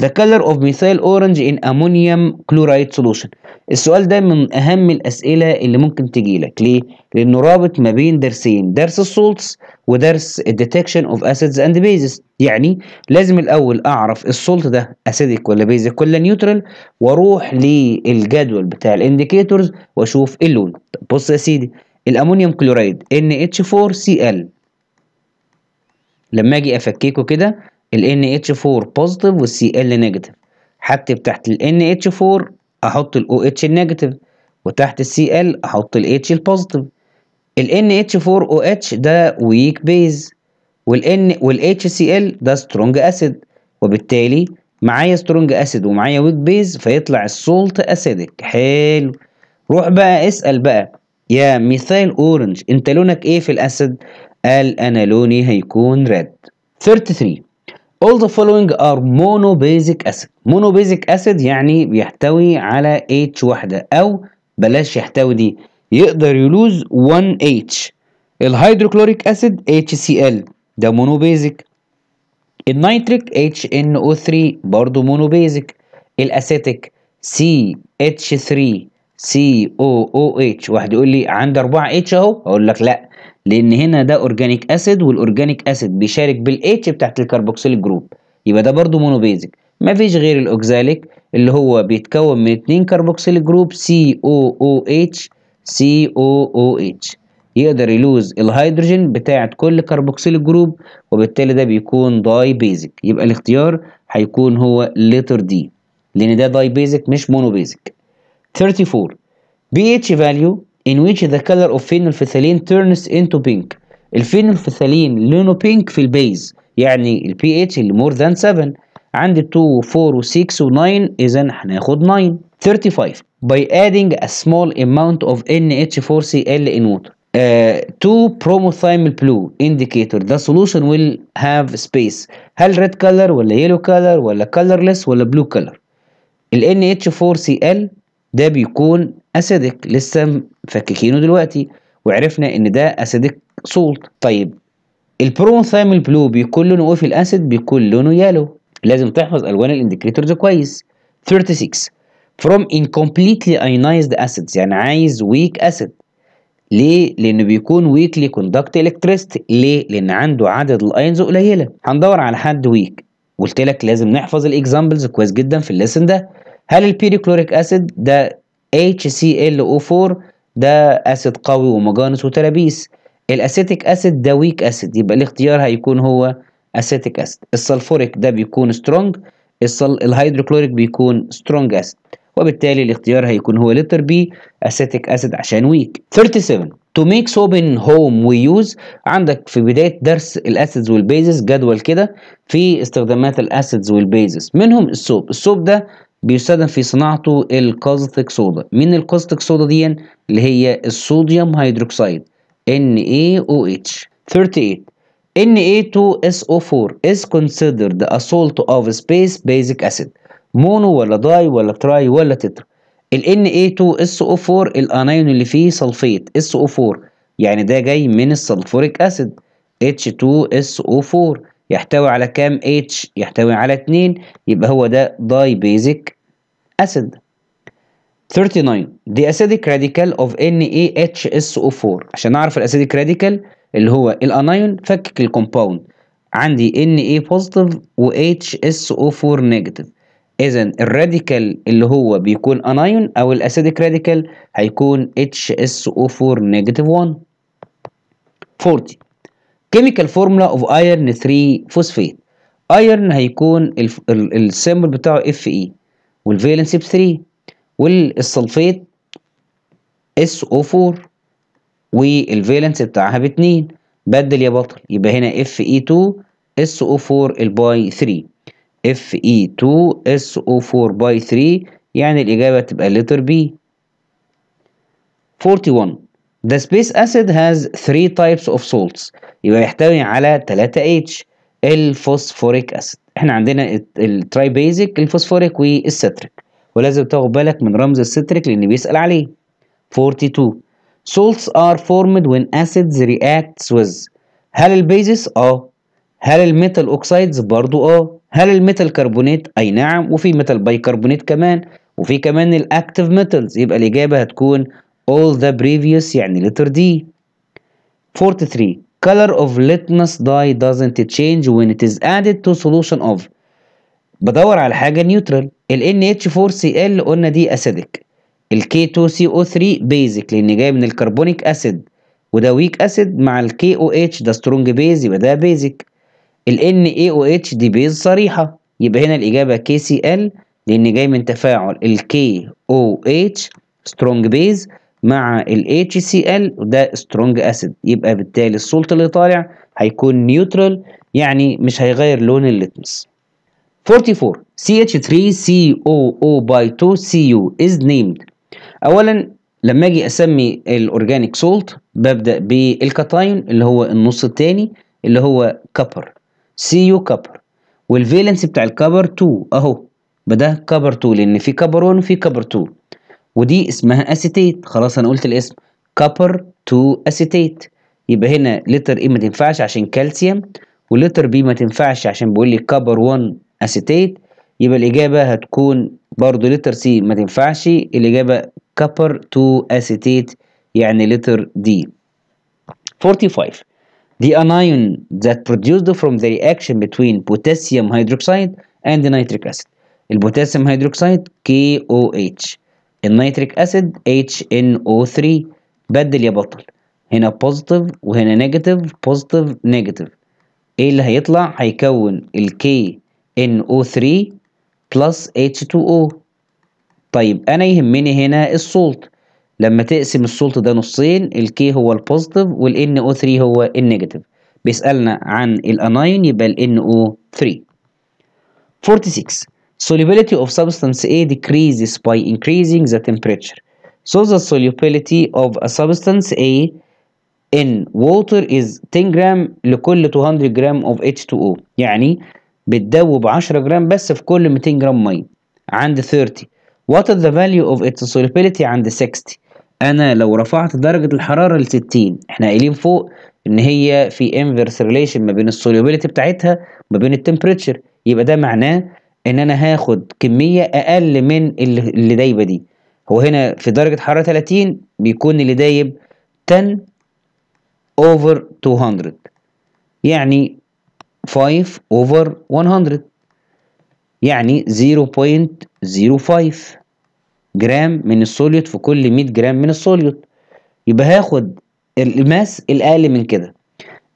The color of methyl orange in ammonium chloride solution السؤال ده من أهم الأسئلة اللي ممكن تجيلك ليه؟ لأنه رابط ما بين درسين درس السولتس ودرس الديتكشن اوف اسيدز اند بيزز يعني لازم الأول أعرف السولت ده أسيدك ولا بيزك ولا نيوترال وأروح للجدول بتاع الانديكيتورز وأشوف اللون بص يا سيدي الأمونيوم كلورايد NH4Cl لما اجي افككه كده ال NH4 بوزيتيف وال CL نيجاتيف هكتب تحت ال NH4 احط ال OH النيجاتيف وتحت ال CL احط ال H البوزيتيف ال NH4OH ده ويك بيز N وال HCl ده سترونج اسيد وبالتالي معايا سترونج اسيد ومعايا ويك بيز فيطلع السولت اسيدك حلو روح بقى اسال بقى يا ميثايل اورنج انت لونك ايه في الاسيد قال أنا لوني هيكون red 33 All the following are monobasic acid monobasic acid يعني بيحتوي على H واحدة أو بلاش يحتوي دي يقدر يلوز 1H الهيدروكلوريك أسيد HCl ده مونوبيزك النيتريك HNO3 برضه مونوبيزك الأسيتيك CH3 COOH واحد يقول لي عندي 4 H أهو أقول لك لأ لان هنا ده اورجانيك اسيد والاورجانيك اسيد بيشارك بالاتش بتاعت الكربوكسيل جروب يبقى ده برضو مونوبيزك مفيش غير الاوكزاليك اللي هو بيتكون من اتنين كربوكسيل جروب سي او او اتش سي او او اتش يقدر يلوز الهيدروجين بتاعة كل كربوكسيل جروب وبالتالي ده بيكون داي بيزك يبقى الاختيار هيكون هو لتر دي لان ده داي بيزك مش مونو بيزك 34 بي اتش فاليو in which the color of phenylphthalein turns into pink الفينلفثالين لونه بينك في البيز يعني ال pH اللي مور ذان 7 عندي 2 و4 و6 و9 اذا هناخد 9 35 by adding a small amount of NH4Cl in water Uh, to promothymal blue indicator the solution will have space هل red color ولا yellow color ولا colorless ولا blue color ال NH4Cl ده بيكون اسيدك لسه مفككينه دلوقتي وعرفنا ان ده اسيدك سولت طيب البروموثايمل بلو بيكون لونه ايه في بيكون لونه يالو لازم تحفظ الوان الانديكيتورز كويس 36 from incompletely ionized acids يعني عايز weak acid ليه؟ لأنه بيكون weakly conduct electricity ليه؟ لأن عنده عدد الأينز قليلة هندور على حد weak قلت لك لازم نحفظ الاكزامبلز كويس جدا في الليسن ده هل البيريكلوريك اسيد ده HClO4 ده اسيد قوي ومجانس وترابيس الاسيتيك اسيد ده ويك اسيد يبقى الاختيار هيكون هو اسيتيك اسيد السلفوريك ده بيكون سترونج الهيدروكلوريك بيكون سترونج اسيد وبالتالي الاختيار هيكون هو لتر بي اسيتيك اسيد عشان ويك 37 تو ميك صوب ان هوم وي يوز عندك في بداية درس الاسيدز والبيزز جدول كده في استخدامات الاسيدز والبيزز منهم السوب السوب ده بيستخدم في صناعته الكاستيك صودا من الكاستيك صودا دي اللي هي الصوديوم هيدروكسيد NaOH 38 Na2SO4 is considered a salt of space basic acid مونو ولا داي ولا تراي ولا تتر ال Na2SO4 الانايون اللي فيه سلفيت SO4 يعني ده جاي من السلفوريك اسيد H2SO4 يحتوي على كام H يحتوي على 2 يبقى هو ده داي بيزك acid 39 the acidic radical of NaHSO4 عشان نعرف الاسيديك راديكال اللي هو الانايون فكك الكومباوند عندي Na positive و HSO4 negative اذا الراديكال اللي هو بيكون انايون او الاسيديك راديكال هيكون HSO4 negative 1 40 chemical formula of iron 3 phosphate ايرن هيكون السيمبل بتاعه Fe والفالنسي ب 3 والسلفيت SO4 والفالنس بتاعها ب 2 بدل يا بطل يبقى هنا Fe2 SO4 الباي 3 Fe2 SO4 باي 3 e يعني الإجابة تبقى لتر B 41 The space acid has three types of salts يبقى يحتوي على 3 H الفوسفوريك acid احنا عندنا التراي بيزك الفوسفوريك والستريك ولازم تاخد بالك من رمز الستريك لان بيسال عليه 42 salts are formed when acids react with هل البيزس اه هل الميتال اوكسايدز برضو اه هل الميتال كربونات اي نعم وفي ميتال بايكربونات كمان وفي كمان الاكتيف ميتالز يبقى الاجابه هتكون all the previous يعني letter D 43 color of litmus dye doesn't change when it is added to solution of بدور على حاجة نيوترال ال NH4Cl قلنا دي أسيدك ال K2CO3 بيزك لأن جاي من الكربونيك أسيد وده ويك أسيد مع ال KOH ده سترونج بيز يبقى ده بيزك ال NaOH دي بيز صريحة يبقى هنا الإجابة KCl لأن جاي من تفاعل ال KOH سترونج بيز مع ال HCl وده سترونج اسيد يبقى بالتالي السولت اللي طالع هيكون نيوترال يعني مش هيغير لون الليتمس 44 CH3COO by 2CU is named اولا لما اجي اسمي الاورجانيك سولت ببدا بالكاتاين اللي هو النص الثاني اللي هو كبر CU كبر والفالنس بتاع الكبر 2 اهو بده كبر 2 لان في كبر 1 وفي كبر 2 ودي اسمها اسيتيت خلاص انا قلت الاسم كابر تو اسيتيت يبقى هنا لتر اي e ما تنفعش عشان كالسيوم ولتر بي ما تنفعش عشان بيقول لي كابر 1 اسيتيت يبقى الاجابه هتكون برضو لتر سي ما تنفعش الاجابه كابر 2 اسيتيت يعني لتر دي 45 The anion that produced from the reaction between potassium hydroxide and nitric acid البوتاسيوم هيدروكسيد KOH النيتريك اسيد HNO3 بدل يا بطل هنا بوزيتيف وهنا نيجاتيف بوزيتيف نيجاتيف ايه اللي هيطلع هيكون ال kno 3 بلس H2O طيب انا يهمني هنا السولت لما تقسم السولت ده نصين K هو البوزيتيف وال no 3 هو النيجاتيف بيسالنا عن الاناين يبقى ال no 3 46 Solubility of substance A decreases by increasing the temperature. So the solubility of a substance A in water is 10 جرام لكل 200 جرام of H2O يعني بتدوب 10 جرام بس في كل 200 جرام ميه عند 30 What is the value of its solubility عند 60 أنا لو رفعت درجة الحرارة ل 60 احنا قايلين فوق إن هي في inverse relation ما بين السوليبيليتي بتاعتها وما بين التمبريتشر يبقى ده معناه ان انا هاخد كميه اقل من اللي دايبه دي هو هنا في درجه حراره 30 بيكون اللي دايب 10 over 200 يعني 5 over 100 يعني 0.05 جرام من الصوليوت في كل 100 جرام من الصوليوت يبقى هاخد الماس الاقل من كده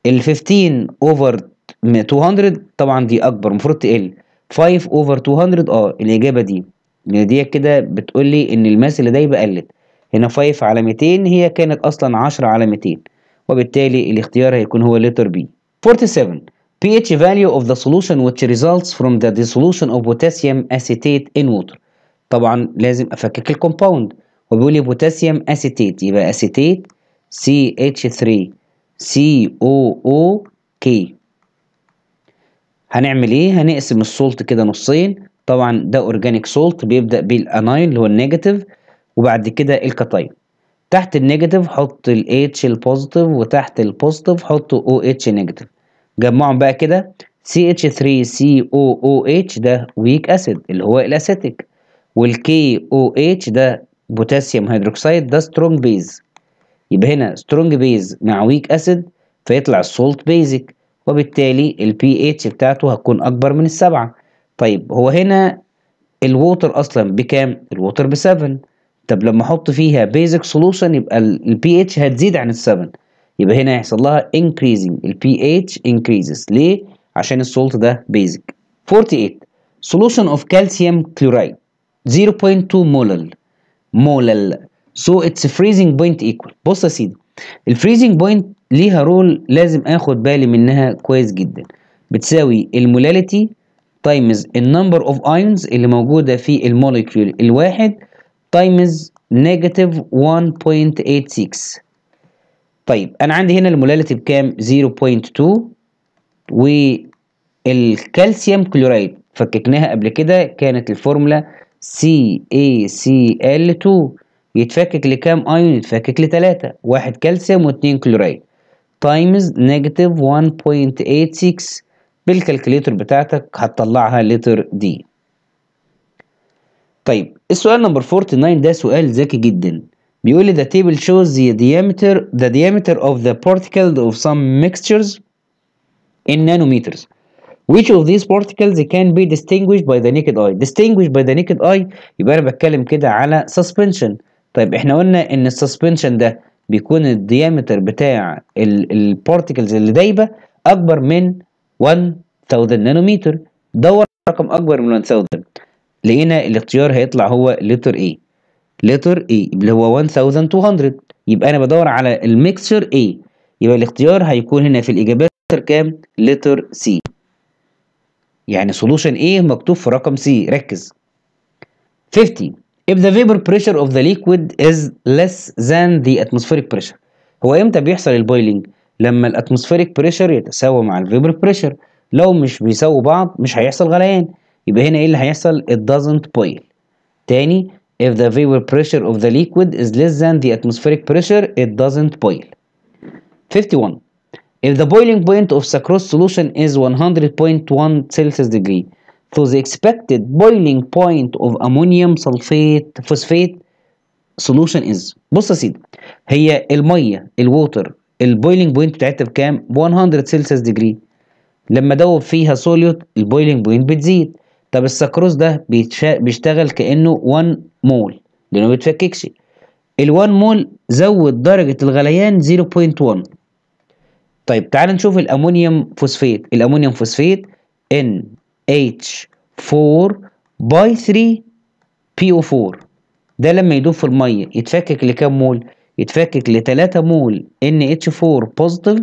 ال 15 over 200 طبعا دي اكبر المفروض تقل 5 اوفر 200 اه الاجابه دي لان يعني دي كده بتقول لي ان الماس اللي دايبه قلت هنا 5 على 200 هي كانت اصلا 10 على 200 وبالتالي الاختيار هيكون هو لتر بي 47 pH value of the solution which results from the dissolution of potassium acetate in water طبعا لازم افكك الكومباوند وبيقول لي بوتاسيوم اسيتات يبقى اسيتيت CH3 COOK هنعمل ايه هنقسم السولت كده نصين طبعا ده اورجانيك سولت بيبدا بالانايل اللي هو النيجاتيف وبعد كده الكاتاين تحت النيجاتيف حط ال البوزيتيف وتحت البوزيتيف حط او اتش نيجاتيف جمعهم بقى كده اتش 3 اتش ده ويك اسيد اللي هو الاسيتيك اتش ده بوتاسيوم هيدروكسيد ده سترونج بيز يبقى هنا سترونج بيز مع ويك اسيد فيطلع السولت بيزك وبالتالي البي اتش بتاعته هتكون أكبر من السبعة طيب هو هنا الووتر أصلا بكام؟ الووتر ب7 طب لما أحط فيها بيزك سولوشن يبقى البي اتش هتزيد عن ال7 يبقى هنا هيحصل لها increasing البي اتش increases ليه؟ عشان السولت ده بيزك 48 solution of calcium chloride 0.2 مولل مولل so it's freezing point equal بص يا سيدي الفريزنج بوينت ليها رول لازم اخد بالي منها كويس جدا بتساوي المولاليتي تايمز النمبر اوف ايونز اللي موجوده في الموليكيول الواحد تايمز نيجاتيف 1.86 طيب انا عندي هنا المولاليتي بكام 0.2 والكالسيوم كلورايد فككناها قبل كده كانت الفورمولا CaCl2 يتفكك لكام ايون يتفكك لتلاتة واحد كالسيوم واثنين كلورايد تايمز نيجاتيف 1.86 بالكالكليتر بتاعتك هتطلعها لتر دي طيب السؤال نمبر 49 ده سؤال ذكي جدا بيقول لي the table shows the diameter ذا ديامتر of the particles of some mixtures in nanometers which of these particles can be distinguished by the naked eye distinguished by the naked eye يبقى انا بتكلم كده على suspension طيب احنا قلنا ان suspension ده بيكون الديامتر بتاع البارتيكلز اللي دايبه اكبر من 1000 نانومتر دور رقم اكبر من 1000 لقينا الاختيار هيطلع هو لتر اي لتر اي اللي هو 1200 يبقى انا بدور على الميكسشر اي يبقى الاختيار هيكون هنا في الاجابات كام لتر سي يعني سولوشن ايه مكتوب في رقم سي ركز 50 if the vapor pressure of the liquid is less than the atmospheric pressure هو امتى بيحصل البويلنج لما الاتموسفيريك بريشر يتساوى مع الفيبر بريشر لو مش بيساووا بعض مش هيحصل غليان يبقى هنا ايه اللي هيحصل it doesn't boil تاني if the vapor pressure of the liquid is less than the atmospheric pressure it doesn't boil 51 if the boiling point of sucrose solution is 100.1 Celsius degree to the expected boiling point of ammonium sulfate phosphate solution is بص يا سيدي هي الميه الووتر البويلنج بوينت بتاعتها بكام 100 سلسيوس ديجري لما ادوب فيها سوليوت البويلنج بوينت بتزيد طب السكروز ده بيشتغل كانه 1 مول لانه ما بيتفككش ال1 مول زود درجه الغليان 0.1 طيب تعال نشوف الامونيوم فوسفيت الامونيوم فوسفيت ان H4 باي 3 PO4 ده لما يدوب في المية يتفكك لكام مول؟ يتفكك ل 3 مول NH4 بوزيتيف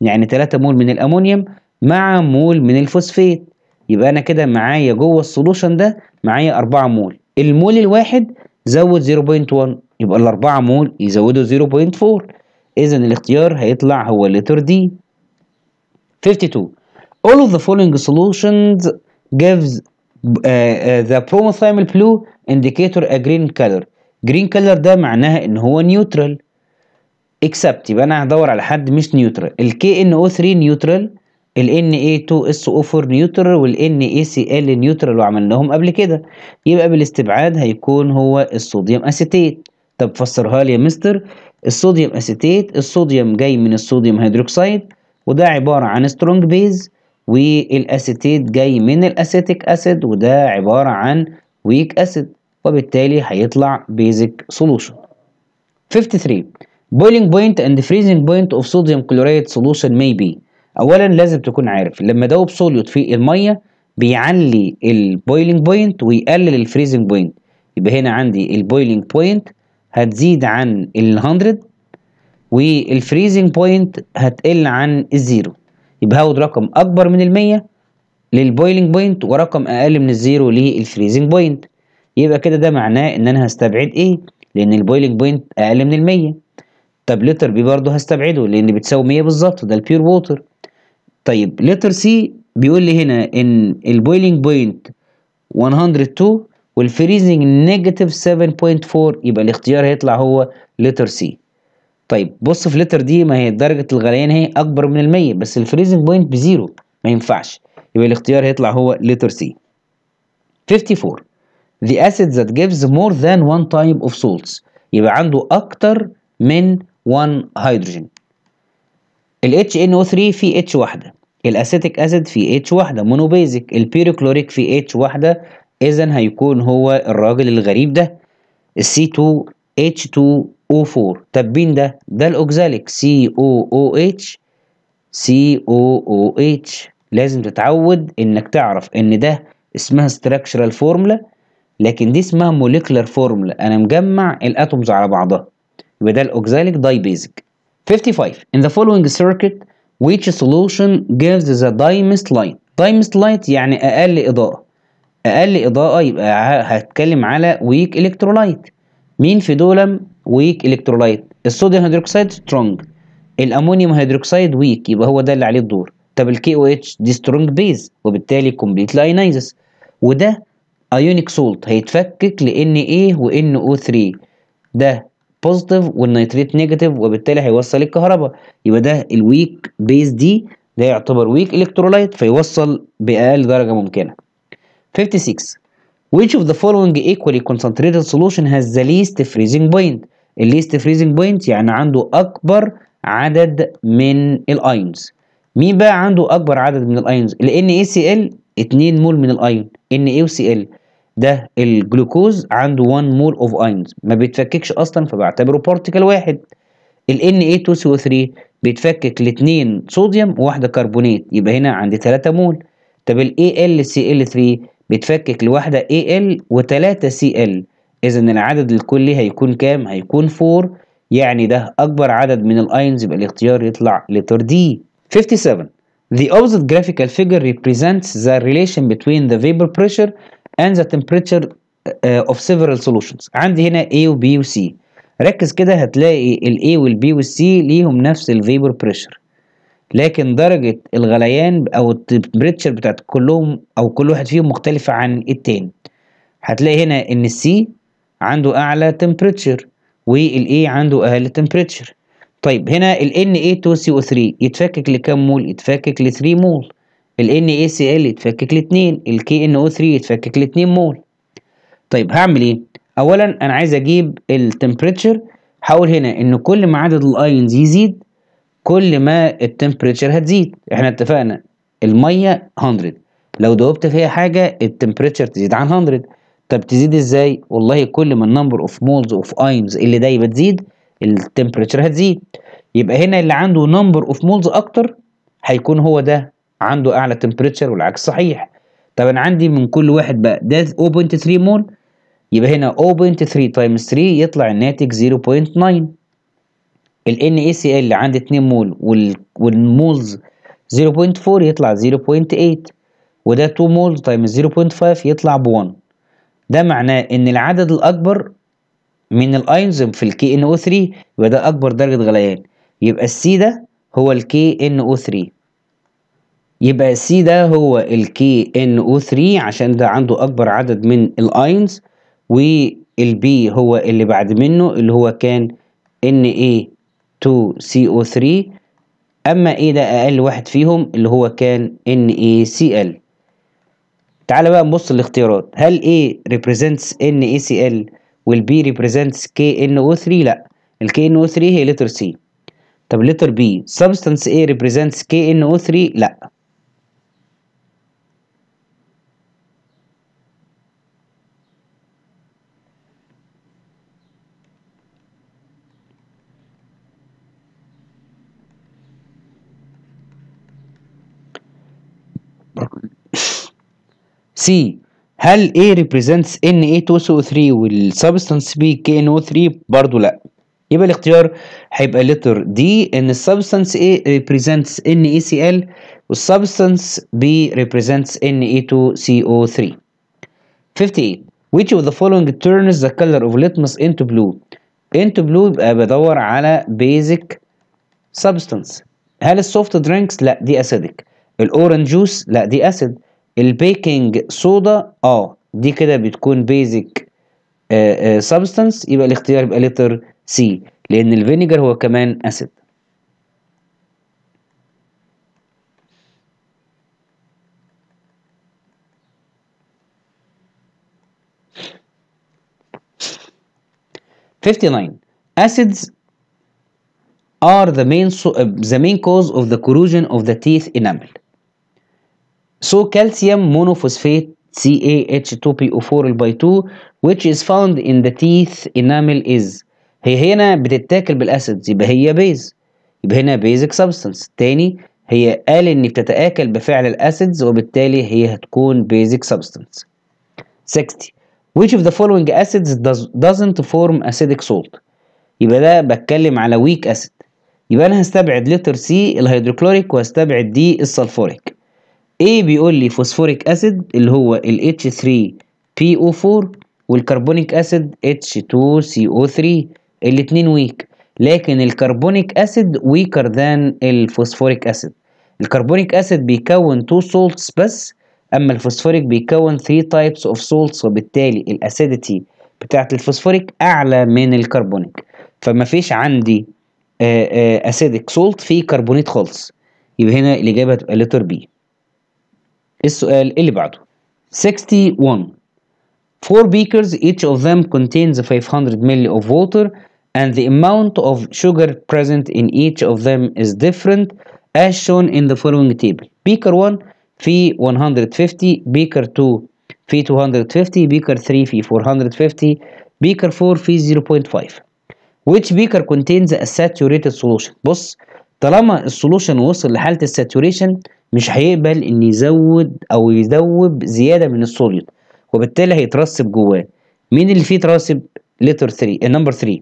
يعني 3 مول من الأمونيوم مع مول من الفوسفيت يبقى أنا كده معايا جوه السولوشن ده معايا 4 مول المول الواحد زود 0.1 يبقى ال 4 مول يزودوا 0.4 إذا الاختيار هيطلع هو لتر دي 52 All of the following solutions gives uh, uh the promothymal blue indicator a green color green color ده معناها ان هو نيوترال اكسبت يبقى انا هدور على حد مش نيوترال ال kno 3 نيوترال ال Na2SO4 نيوترال وال NaCl نيوترال وعملناهم قبل كده يبقى بالاستبعاد هيكون هو الصوديوم أسيتيت طب فسرها لي يا مستر الصوديوم أسيتيت الصوديوم جاي من الصوديوم هيدروكسيد وده عبارة عن سترونج بيز والاسيتيت جاي من الاسيتيك اسيد وده عبارة عن ويك اسيد وبالتالي هيطلع بيزك سولوشن 53 boiling point and freezing point of sodium chloride solution may be اولا لازم تكون عارف لما ادوب سوليوت في الميه بيعلي البويلنج بوينت ويقلل الفريزنج بوينت يبقى هنا عندي البويلنج بوينت هتزيد عن ال 100 والفريزنج بوينت هتقل عن الزيرو يبقى هاخد رقم اكبر من المية للبويلنج بوينت ورقم اقل من الزيرو للفريزنج بوينت يبقى كده ده معناه ان انا هستبعد ايه لان البويلنج بوينت اقل من المية طب لتر بي برضه هستبعده لان بتساوي 100 بالظبط ده البيور ووتر طيب لتر سي بيقول لي هنا ان البويلنج بوينت 102 والفريزنج نيجاتيف 7.4 يبقى الاختيار هيطلع هو لتر سي طيب بص في لتر دي ما هي درجة الغليان هي أكبر من المية بس الفريزنج بوينت بزيرو ما ينفعش يبقى الاختيار هيطلع هو لتر سي 54 The acid that gives more than one type of salts يبقى عنده أكتر من 1 هيدروجين ال HNO3 فيه H واحدة الأسيتيك أسيد فيه H واحدة مونوبيزك البيروكلوريك فيه H واحدة إذا هيكون هو الراجل الغريب ده c 2 h 2 O4 طب مين ده؟ ده الأوكزاليك COOH COOH لازم تتعود إنك تعرف إن ده اسمها structural formula لكن دي اسمها molecular formula أنا مجمع الأتومز على بعضها يبقى ده الأوكزاليك داي بيزك 55 In the following circuit which solution gives the dimest light dimest light يعني أقل إضاءة أقل إضاءة يبقى هتكلم على weak electrolyte مين في دولم ويك الكترولايت الصوديوم هيدروكسيد سترونج الامونيوم هيدروكسيد ويك يبقى هو ده اللي عليه الدور طب الكي او اتش دي سترونج بيز وبالتالي كومبليت لاينايزس وده ايونيك سولت هيتفكك لان ايه وان او 3 ده بوزيتيف والنيتريت نيجاتيف وبالتالي هيوصل الكهرباء يبقى ده الويك بيز دي ده يعتبر ويك الكترولايت فيوصل باقل درجه ممكنه 56 Which of the following equally concentrated solution has the least freezing point الليست فريزنج بوينت يعني عنده اكبر عدد من الايونز مين بقى عنده اكبر عدد من الايونز لان اي سي ال 2 مول من الايون ان اي وسي ال ده الجلوكوز عنده 1 مول اوف ايونز ما بيتفككش اصلا فبعتبره بارتيكل واحد ال اي 2 او 3 بيتفكك لاثنين صوديوم وواحده كربونات يبقى هنا عندي 3 مول طب ال سي ال 3 بيتفكك لواحده اي ال و3 سي ال إذا العدد الكلي هيكون كام؟ هيكون 4 يعني ده أكبر عدد من الأينز يبقى الاختيار يطلع لتر دي 57 The opposite graphical figure represents the relation between the vapor pressure and the temperature uh, of several solutions عندي هنا A و B و C ركز كده هتلاقي ال A وال B وال C ليهم نفس ال vapor pressure لكن درجة الغليان أو temperature بتاعت كلهم أو كل واحد فيهم مختلفة عن التاني هتلاقي هنا إن C عنده اعلى تمبريتشر والاي عنده اقل تمبريتشر طيب هنا ال Na2CO3 يتفكك لكام مول يتفكك ل 3 مول ال NaCl يتفكك ل 2 ال KNO3 يتفكك ل 2 مول طيب هعمل ايه اولا انا عايز اجيب التمبريتشر هقول هنا ان كل ما عدد الايونز يزيد كل ما التمبريتشر هتزيد احنا اتفقنا الميه 100 لو دوبت فيها حاجه التمبريتشر تزيد عن 100 طب تزيد ازاي والله كل ما النمبر اوف مولز اوف ايونز اللي دايما تزيد التمبريتشر هتزيد يبقى هنا اللي عنده نمبر اوف مولز اكتر هيكون هو ده عنده اعلى تمبريتشر والعكس صحيح طب انا عندي من كل واحد بقى ده 0.3 مول يبقى هنا 0.3 تايمز 3 يطلع الناتج 0.9 ال NaCl اللي عند 2 مول والمولز 0.4 يطلع 0.8 وده 2 مول تايمز 0.5 يطلع ب 1 ده معناه ان العدد الاكبر من الاينز في الكي ان او 3 يبقى ده اكبر درجه غليان يبقى السي ده هو الكي ان او 3 يبقى السي ده هو الكي ان او 3 عشان ده عنده اكبر عدد من الاينز والبي هو اللي بعد منه اللي هو كان ان اي 2 سي او 3 اما ايه ده اقل واحد فيهم اللي هو كان ان اي سي ال تعال بقى نبص الاختيارات هل A represents NaCl وال B represents KNO3 لا ال KNO3 هي letter C طب letter B substance A represents KNO3 لا C هل A represents Na2SO3 والsubstance B KNO3 برضو لا يبقى الاختيار هيبقى letter D ان substance A represents NaCl والسبستانس B represents Na2CO3 58 which of the following turns the color of litmus into blue into blue يبقى بدور على basic substance هل soft drinks لا دي اسيدك الاورنج جوس لا دي acid البيكنج صودا اه دي كده بتكون بيزك سبستانس آه، آه، يبقى الاختيار يبقى لتر سي لان الفينيجر هو كمان اسيد Fifty nine acids are the main the main cause of the corrosion of the teeth enamel. So calcium monophosphate CaH2PO4 by 2 which is found in the teeth enamel is هي هنا بتتاكل بالاسيدز يبقى هي بيز يبقى هنا بيزك سبستنس تاني هي قال ان بتتاكل بفعل الاسيدز وبالتالي هي هتكون بيزك سبستنس 60 which of the following acids does, doesn't form acidic salt يبقى ده بتكلم على weak acid يبقى انا هستبعد لتر سي الهيدروكلوريك وهستبعد دي السلفوريك A بيقول لي فوسفوريك أسيد اللي هو ال H3PO4 والكربونيك أسيد H2CO3 الاتنين ويك لكن الكربونيك أسيد ويكر ذان الفوسفوريك أسيد الكربونيك أسيد بيكون 2 سولتس بس أما الفوسفوريك بيكون 3 تايبس اوف سولتس وبالتالي الأسيدتي بتاعة الفوسفوريك أعلى من الكربونيك فما فيش عندي أسيدك آه، سولت آه، في كربونيت خالص يبقى هنا الإجابة هتبقى لتر بي السؤال اللي بعده 61 Four beakers each of them contains 500 ml of water and the amount of sugar present in each of them is different as shown in the following table beaker 1 في 150 beaker 2 في 250 beaker 3 في 450 beaker 4 في 0.5 which beaker contains a saturated solution بص طالما السولوشن وصل لحالة الساتوريشن مش هيقبل ان يزود او يذوب زياده من الصوديوم وبالتالي هيترسب جواه مين اللي فيه يترسب لتر 3 النمبر 3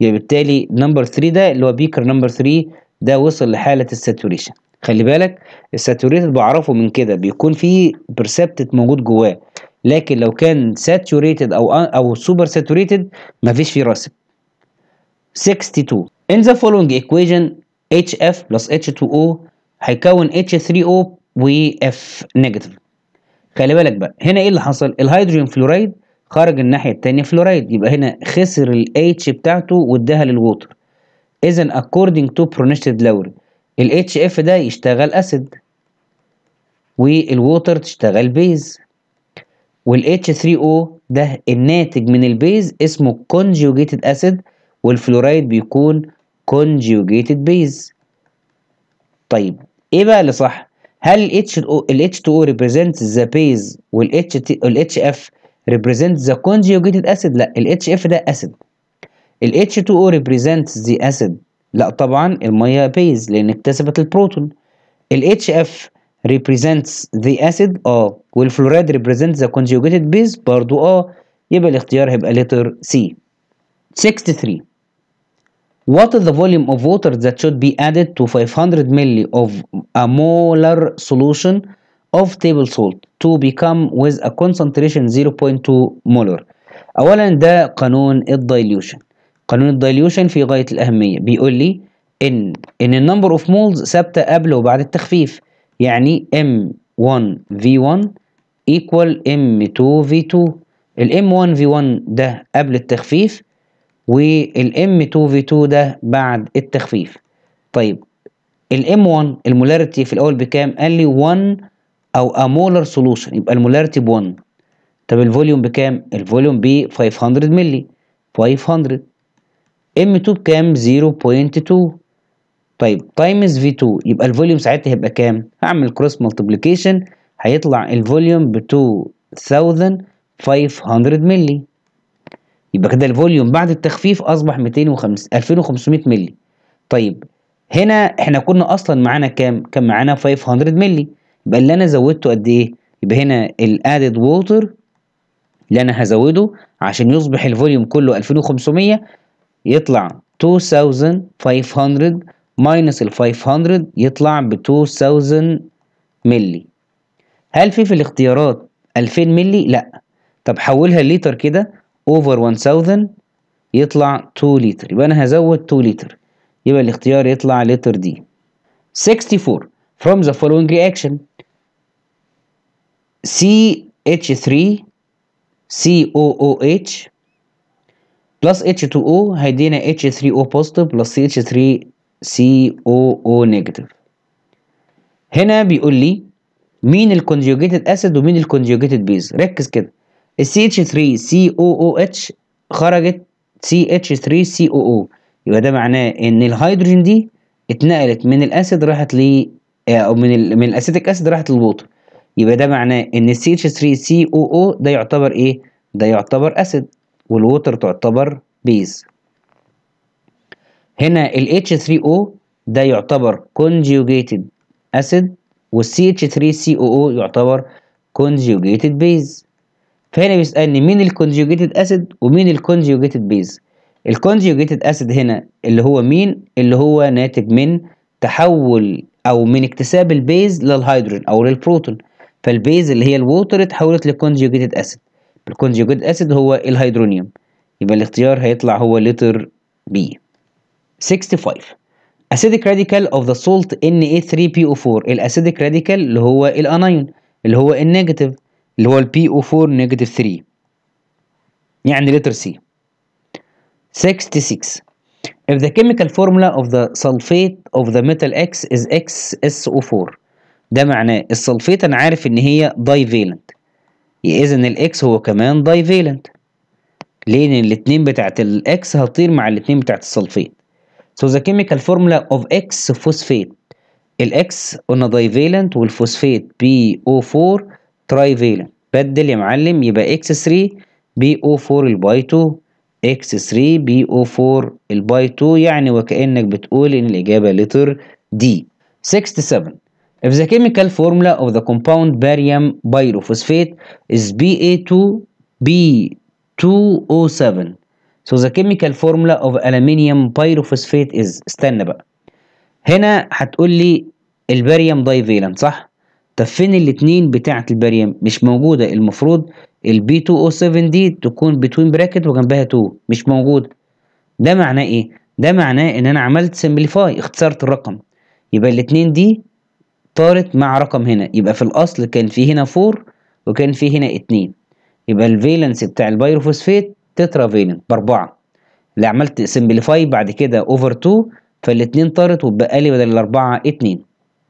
يبقى بالتالي نمبر 3 ده اللي هو بيكر نمبر 3 ده وصل لحاله الساتوريشن خلي بالك الساتوريتد بعرفه من كده بيكون فيه برسبتد موجود جواه لكن لو كان ساتوريتد او او سوبر ساتوريتد مفيش فيه راسب 62 in the following equation hf plus h2o هيكون H3O F نيجاتيف خلي بالك بقى هنا ايه اللي حصل الهيدروجين فلورايد خرج الناحية التانية فلورايد يبقى هنا خسر ال H بتاعته واداها للووتر إذا according to برونشتد لوري ال HF ده يشتغل أسيد والووتر تشتغل بيز وال H3O ده الناتج من البيز اسمه conjugated acid والفلورايد بيكون conjugated base طيب ايه بقى اللي صح هل الاتش الاتش 2 ريبريزنت ذا بيز والاتش الاتش اف ريبريزنت ذا كونجيوجيتد اسيد لا الاتش اف ده اسيد الاتش 2 او ريبريزنت ذا اسيد لا طبعا الميه بيز لان اكتسبت البروتون الاتش اف represents the acid اه والفلوريد represents the conjugated base برضو اه يبقى الاختيار هيبقى letter C 63 What is the volume of water that should be added to 500 ml of a molar solution of table salt to become with a concentration 0.2 molar اولا ده قانون الديليوشن قانون الديليوشن في غاية الأهمية بيقول لي إن إن النمبر أوف مولز ثابتة قبل وبعد التخفيف يعني M1V1 equal M2V2 الـ M1V1 ده قبل التخفيف والام 2 في 2 ده بعد التخفيف طيب الام 1 المولاريتي في الاول بكام قال لي 1 او امولر سولوشن يبقى المولاريتي ب 1 طب الفوليوم بكام الفوليوم ب 500 مللي 500 ام 2 بكام 0.2 طيب تايمز في 2 يبقى الفوليوم ساعتها هيبقى كام هعمل كروس ملتبليكيشن هيطلع الفوليوم ب 2500 مللي يبقى كده الفوليوم بعد التخفيف اصبح 250 2500 مللي طيب هنا احنا كنا اصلا معانا كام كان معانا 500 مللي يبقى اللي انا زودته قد ايه يبقى هنا الادد ووتر اللي انا هزوده عشان يصبح الفوليوم كله 2500 يطلع 2500 ماينس ال 500 يطلع ب 2000 مللي هل في في الاختيارات 2000 مللي لا طب حولها لليتر كده over 1000 يطلع 2 لتر يبقى أنا هزود 2 لتر يبقى الاختيار يطلع لتر دي 64 from the following reaction CH3 COOH plus H2O هيدينا H3O positive plus CH3COO negative هنا بيقول لي مين conjugated اسيد ومين conjugated بيز ركز كده ال CH3COOH خرجت CH3COO يبقى ده معناه ان الهيدروجين دي اتنقلت من الاسيد راحت ل آه، او من ال... من الاسيتيك اسيد راحت للوتر يبقى ده معناه ان CH3COO ده يعتبر ايه ده يعتبر اسيد والوتر تعتبر بيز هنا ال H3O ده يعتبر conjugated acid وال CH3COO يعتبر conjugated base فهنا بيسألني مين الكونجوجيتد اسيد ومين الكونجوجيتد بيز الكونجوجيتد اسيد هنا اللي هو مين اللي هو ناتج من تحول او من اكتساب البيز للهيدروجين او للبروتون فالبيز اللي هي الووتر اتحولت لكونجوجيتد اسيد الكونجيوجيتد اسيد هو الهيدرونيوم يبقى الاختيار هيطلع هو لتر بي 65 acidic radical of the salt Na3PO4 الاسيديك راديكال اللي هو الانايون اللي هو النيجاتيف اللي هو البي او 4 نيجاتيف 3 يعني لتر سي 66 If the chemical formula of the sulfate of the metal X is XSO4 ده معناه السلفيت انا عارف ان هي دايفيلنت اذا الاكس هو كمان divalent ليه لان الاتنين بتاعت الاكس هتطير مع الاتنين بتاعت السلفيت So the chemical formula of X phosphate الأكس قلنا divalent والفوسفات PO4 trivalent بدل يا معلم يبقى x 3 بي او 4 الباي 2 x 3 بي او 4 الباي 2 يعني وكانك بتقول ان الاجابه لتر دي 67 If the chemical formula of the compound barium pyrophosphate is BA2B2O7 So the chemical formula of aluminium pyrophosphate is استنى بقى هنا هتقول لي الباريوم دايفيلنت صح طب فين الاتنين بتاعة البريم مش موجودة المفروض البي 207 دي تكون بتوين براكت وجنبها 2 مش موجودة ده معناه ايه؟ ده معناه ان انا عملت سمبليفاي اختصرت الرقم يبقى الاتنين دي طارت مع رقم هنا يبقى في الاصل كان في هنا 4 وكان في هنا 2 يبقى الفالنس بتاع البيروفوسفيت تترا فالنت باربعة اللي عملت سمبليفاي بعد كده اوفر 2 فالاتنين طارت وبقى لي بدل الاربعة 2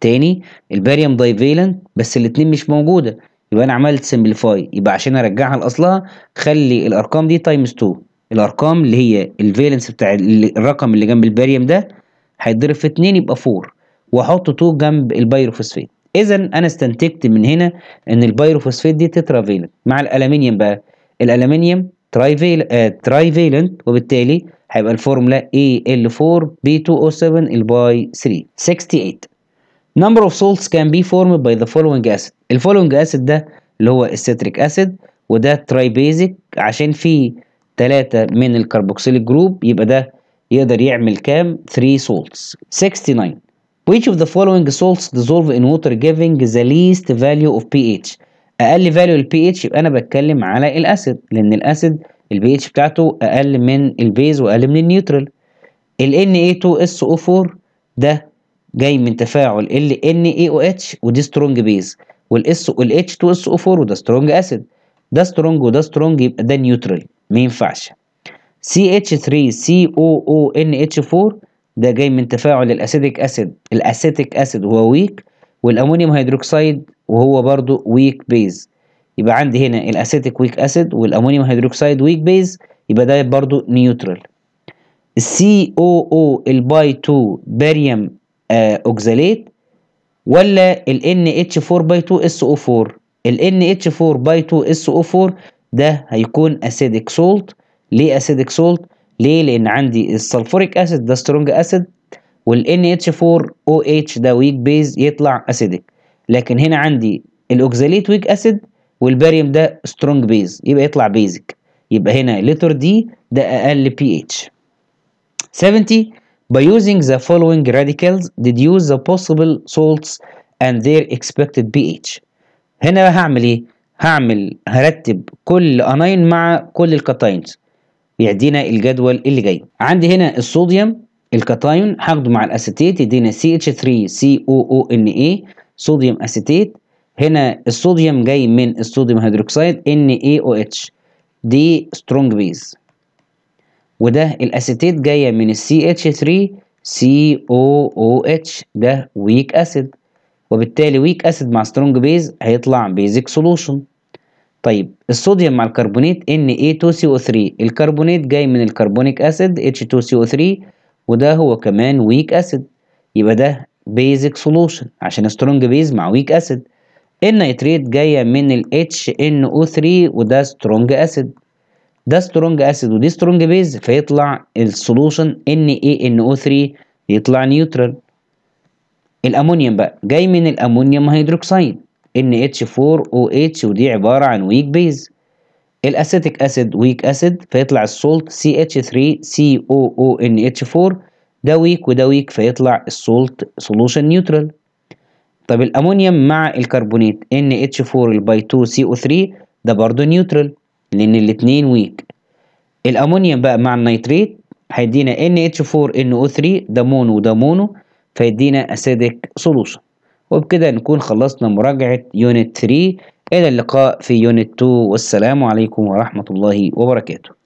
تاني الباريوم دايفيلنت بس الاتنين مش موجودة يبقى انا عملت سمبليفاي يبقى عشان ارجعها لاصلها خلي الارقام دي تايمز 2 الارقام اللي هي الفالنس بتاع الرقم اللي جنب الباريوم ده هيتضرب في 2 يبقى 4 واحط 2 جنب البايروفوسفيت اذا انا استنتجت من هنا ان البايروفوسفيت دي تترا فيلنت مع الالومنيوم بقى الالومنيوم ترايفيل آه ترايفيلنت وبالتالي هيبقى الفورمولا AL4 B2O7 الباي 3 68 number of salts can be formed by the following acid الفولوينج acid ده اللي هو السيتريك acid وده تراي بيزك عشان فيه ثلاثة من الكربوكسيل جروب يبقى ده يقدر يعمل كام 3 salts 69 which of the following salts dissolve in water giving the least value of pH اقل فاليو لل pH يبقى انا بتكلم على الاسيد لان الاسيد ال pH بتاعته اقل من البيز واقل من النيوترال ال Na2SO4 ده جاي من تفاعل ال ان اي او اتش ودي سترونج بيز والاس والاتش 2 اس او 4 وده سترونج اسيد ده سترونج وده سترونج يبقى ده نيوترال ما ينفعش سي اتش 3 سي او او ان اتش 4 ده جاي من تفاعل الاسيتيك اسيد الاسيتيك اسيد وهو ويك والامونيوم هيدروكسيد وهو برضو ويك بيز يبقى عندي هنا الاسيتيك ويك اسيد والامونيوم هيدروكسيد ويك بيز يبقى ده برضو نيوترال السي او او الباي 2 باريوم آه، اوكزاليت ولا ال NH4 باي 2 SO4 ال NH4 باي 2 SO4 ده هيكون اسيديك سولت ليه اسيديك سولت ليه لان عندي السلفوريك اسيد ده سترونج اسيد والان اتش 4 او اتش ده ويك بيز يطلع اسيديك لكن هنا عندي الاوكزاليت ويك اسيد والباريوم ده سترونج بيز يبقى يطلع بيزك يبقى هنا لتر دي ده اقل بي اتش 70 By using the following radicals deduce the possible salts and their expected pH هنا هعمل ايه؟ هعمل هرتب كل اناين مع كل الكاتاينز يعدينا الجدول اللي جاي عندي هنا الصوديوم الكاتاين هاخده مع الاسيتيت يدينا CH3COONA صوديوم اسيتيت هنا الصوديوم جاي من الصوديوم هيدروكسيد NaOH دي سترونج بيز وده الاسيتيت جايه من السي اتش 3 سي او او اتش ده ويك اسيد وبالتالي ويك اسيد مع سترونج بيز هيطلع بيزك سولوشن طيب الصوديوم مع الكربونات Na2CO3 الكربونات جاي من الكربونيك اسيد H2CO3 وده هو كمان ويك اسيد يبقى ده بيزك سولوشن عشان سترونج بيز مع ويك اسيد النيتريت جايه من ال HNO3 وده سترونج اسيد ده سترونج اسيد ودي سترونج بيز فيطلع السولوشن ان اي ان او 3 يطلع نيوترال الامونيوم بقى جاي من الامونيوم هيدروكسيد ان اتش 4 او اتش ودي عباره عن ويك بيز الاسيتيك اسيد ويك اسيد فيطلع السولت سي اتش 3 سي او او ان اتش 4 ده ويك وده ويك فيطلع السولت سولوشن نيوترال طب الامونيوم مع الكربونيت ان اتش 4 الباي 2 سي او 3 ده برضه نيوترال لأن الاتنين ويك الأمونيوم بقى مع النيتريت هيدينا NH4NO3 ده مونو ده مونو فيدينا أسيدك سولوشن وبكده نكون خلصنا مراجعة يونت 3 إلى اللقاء في يونت 2 والسلام عليكم ورحمة الله وبركاته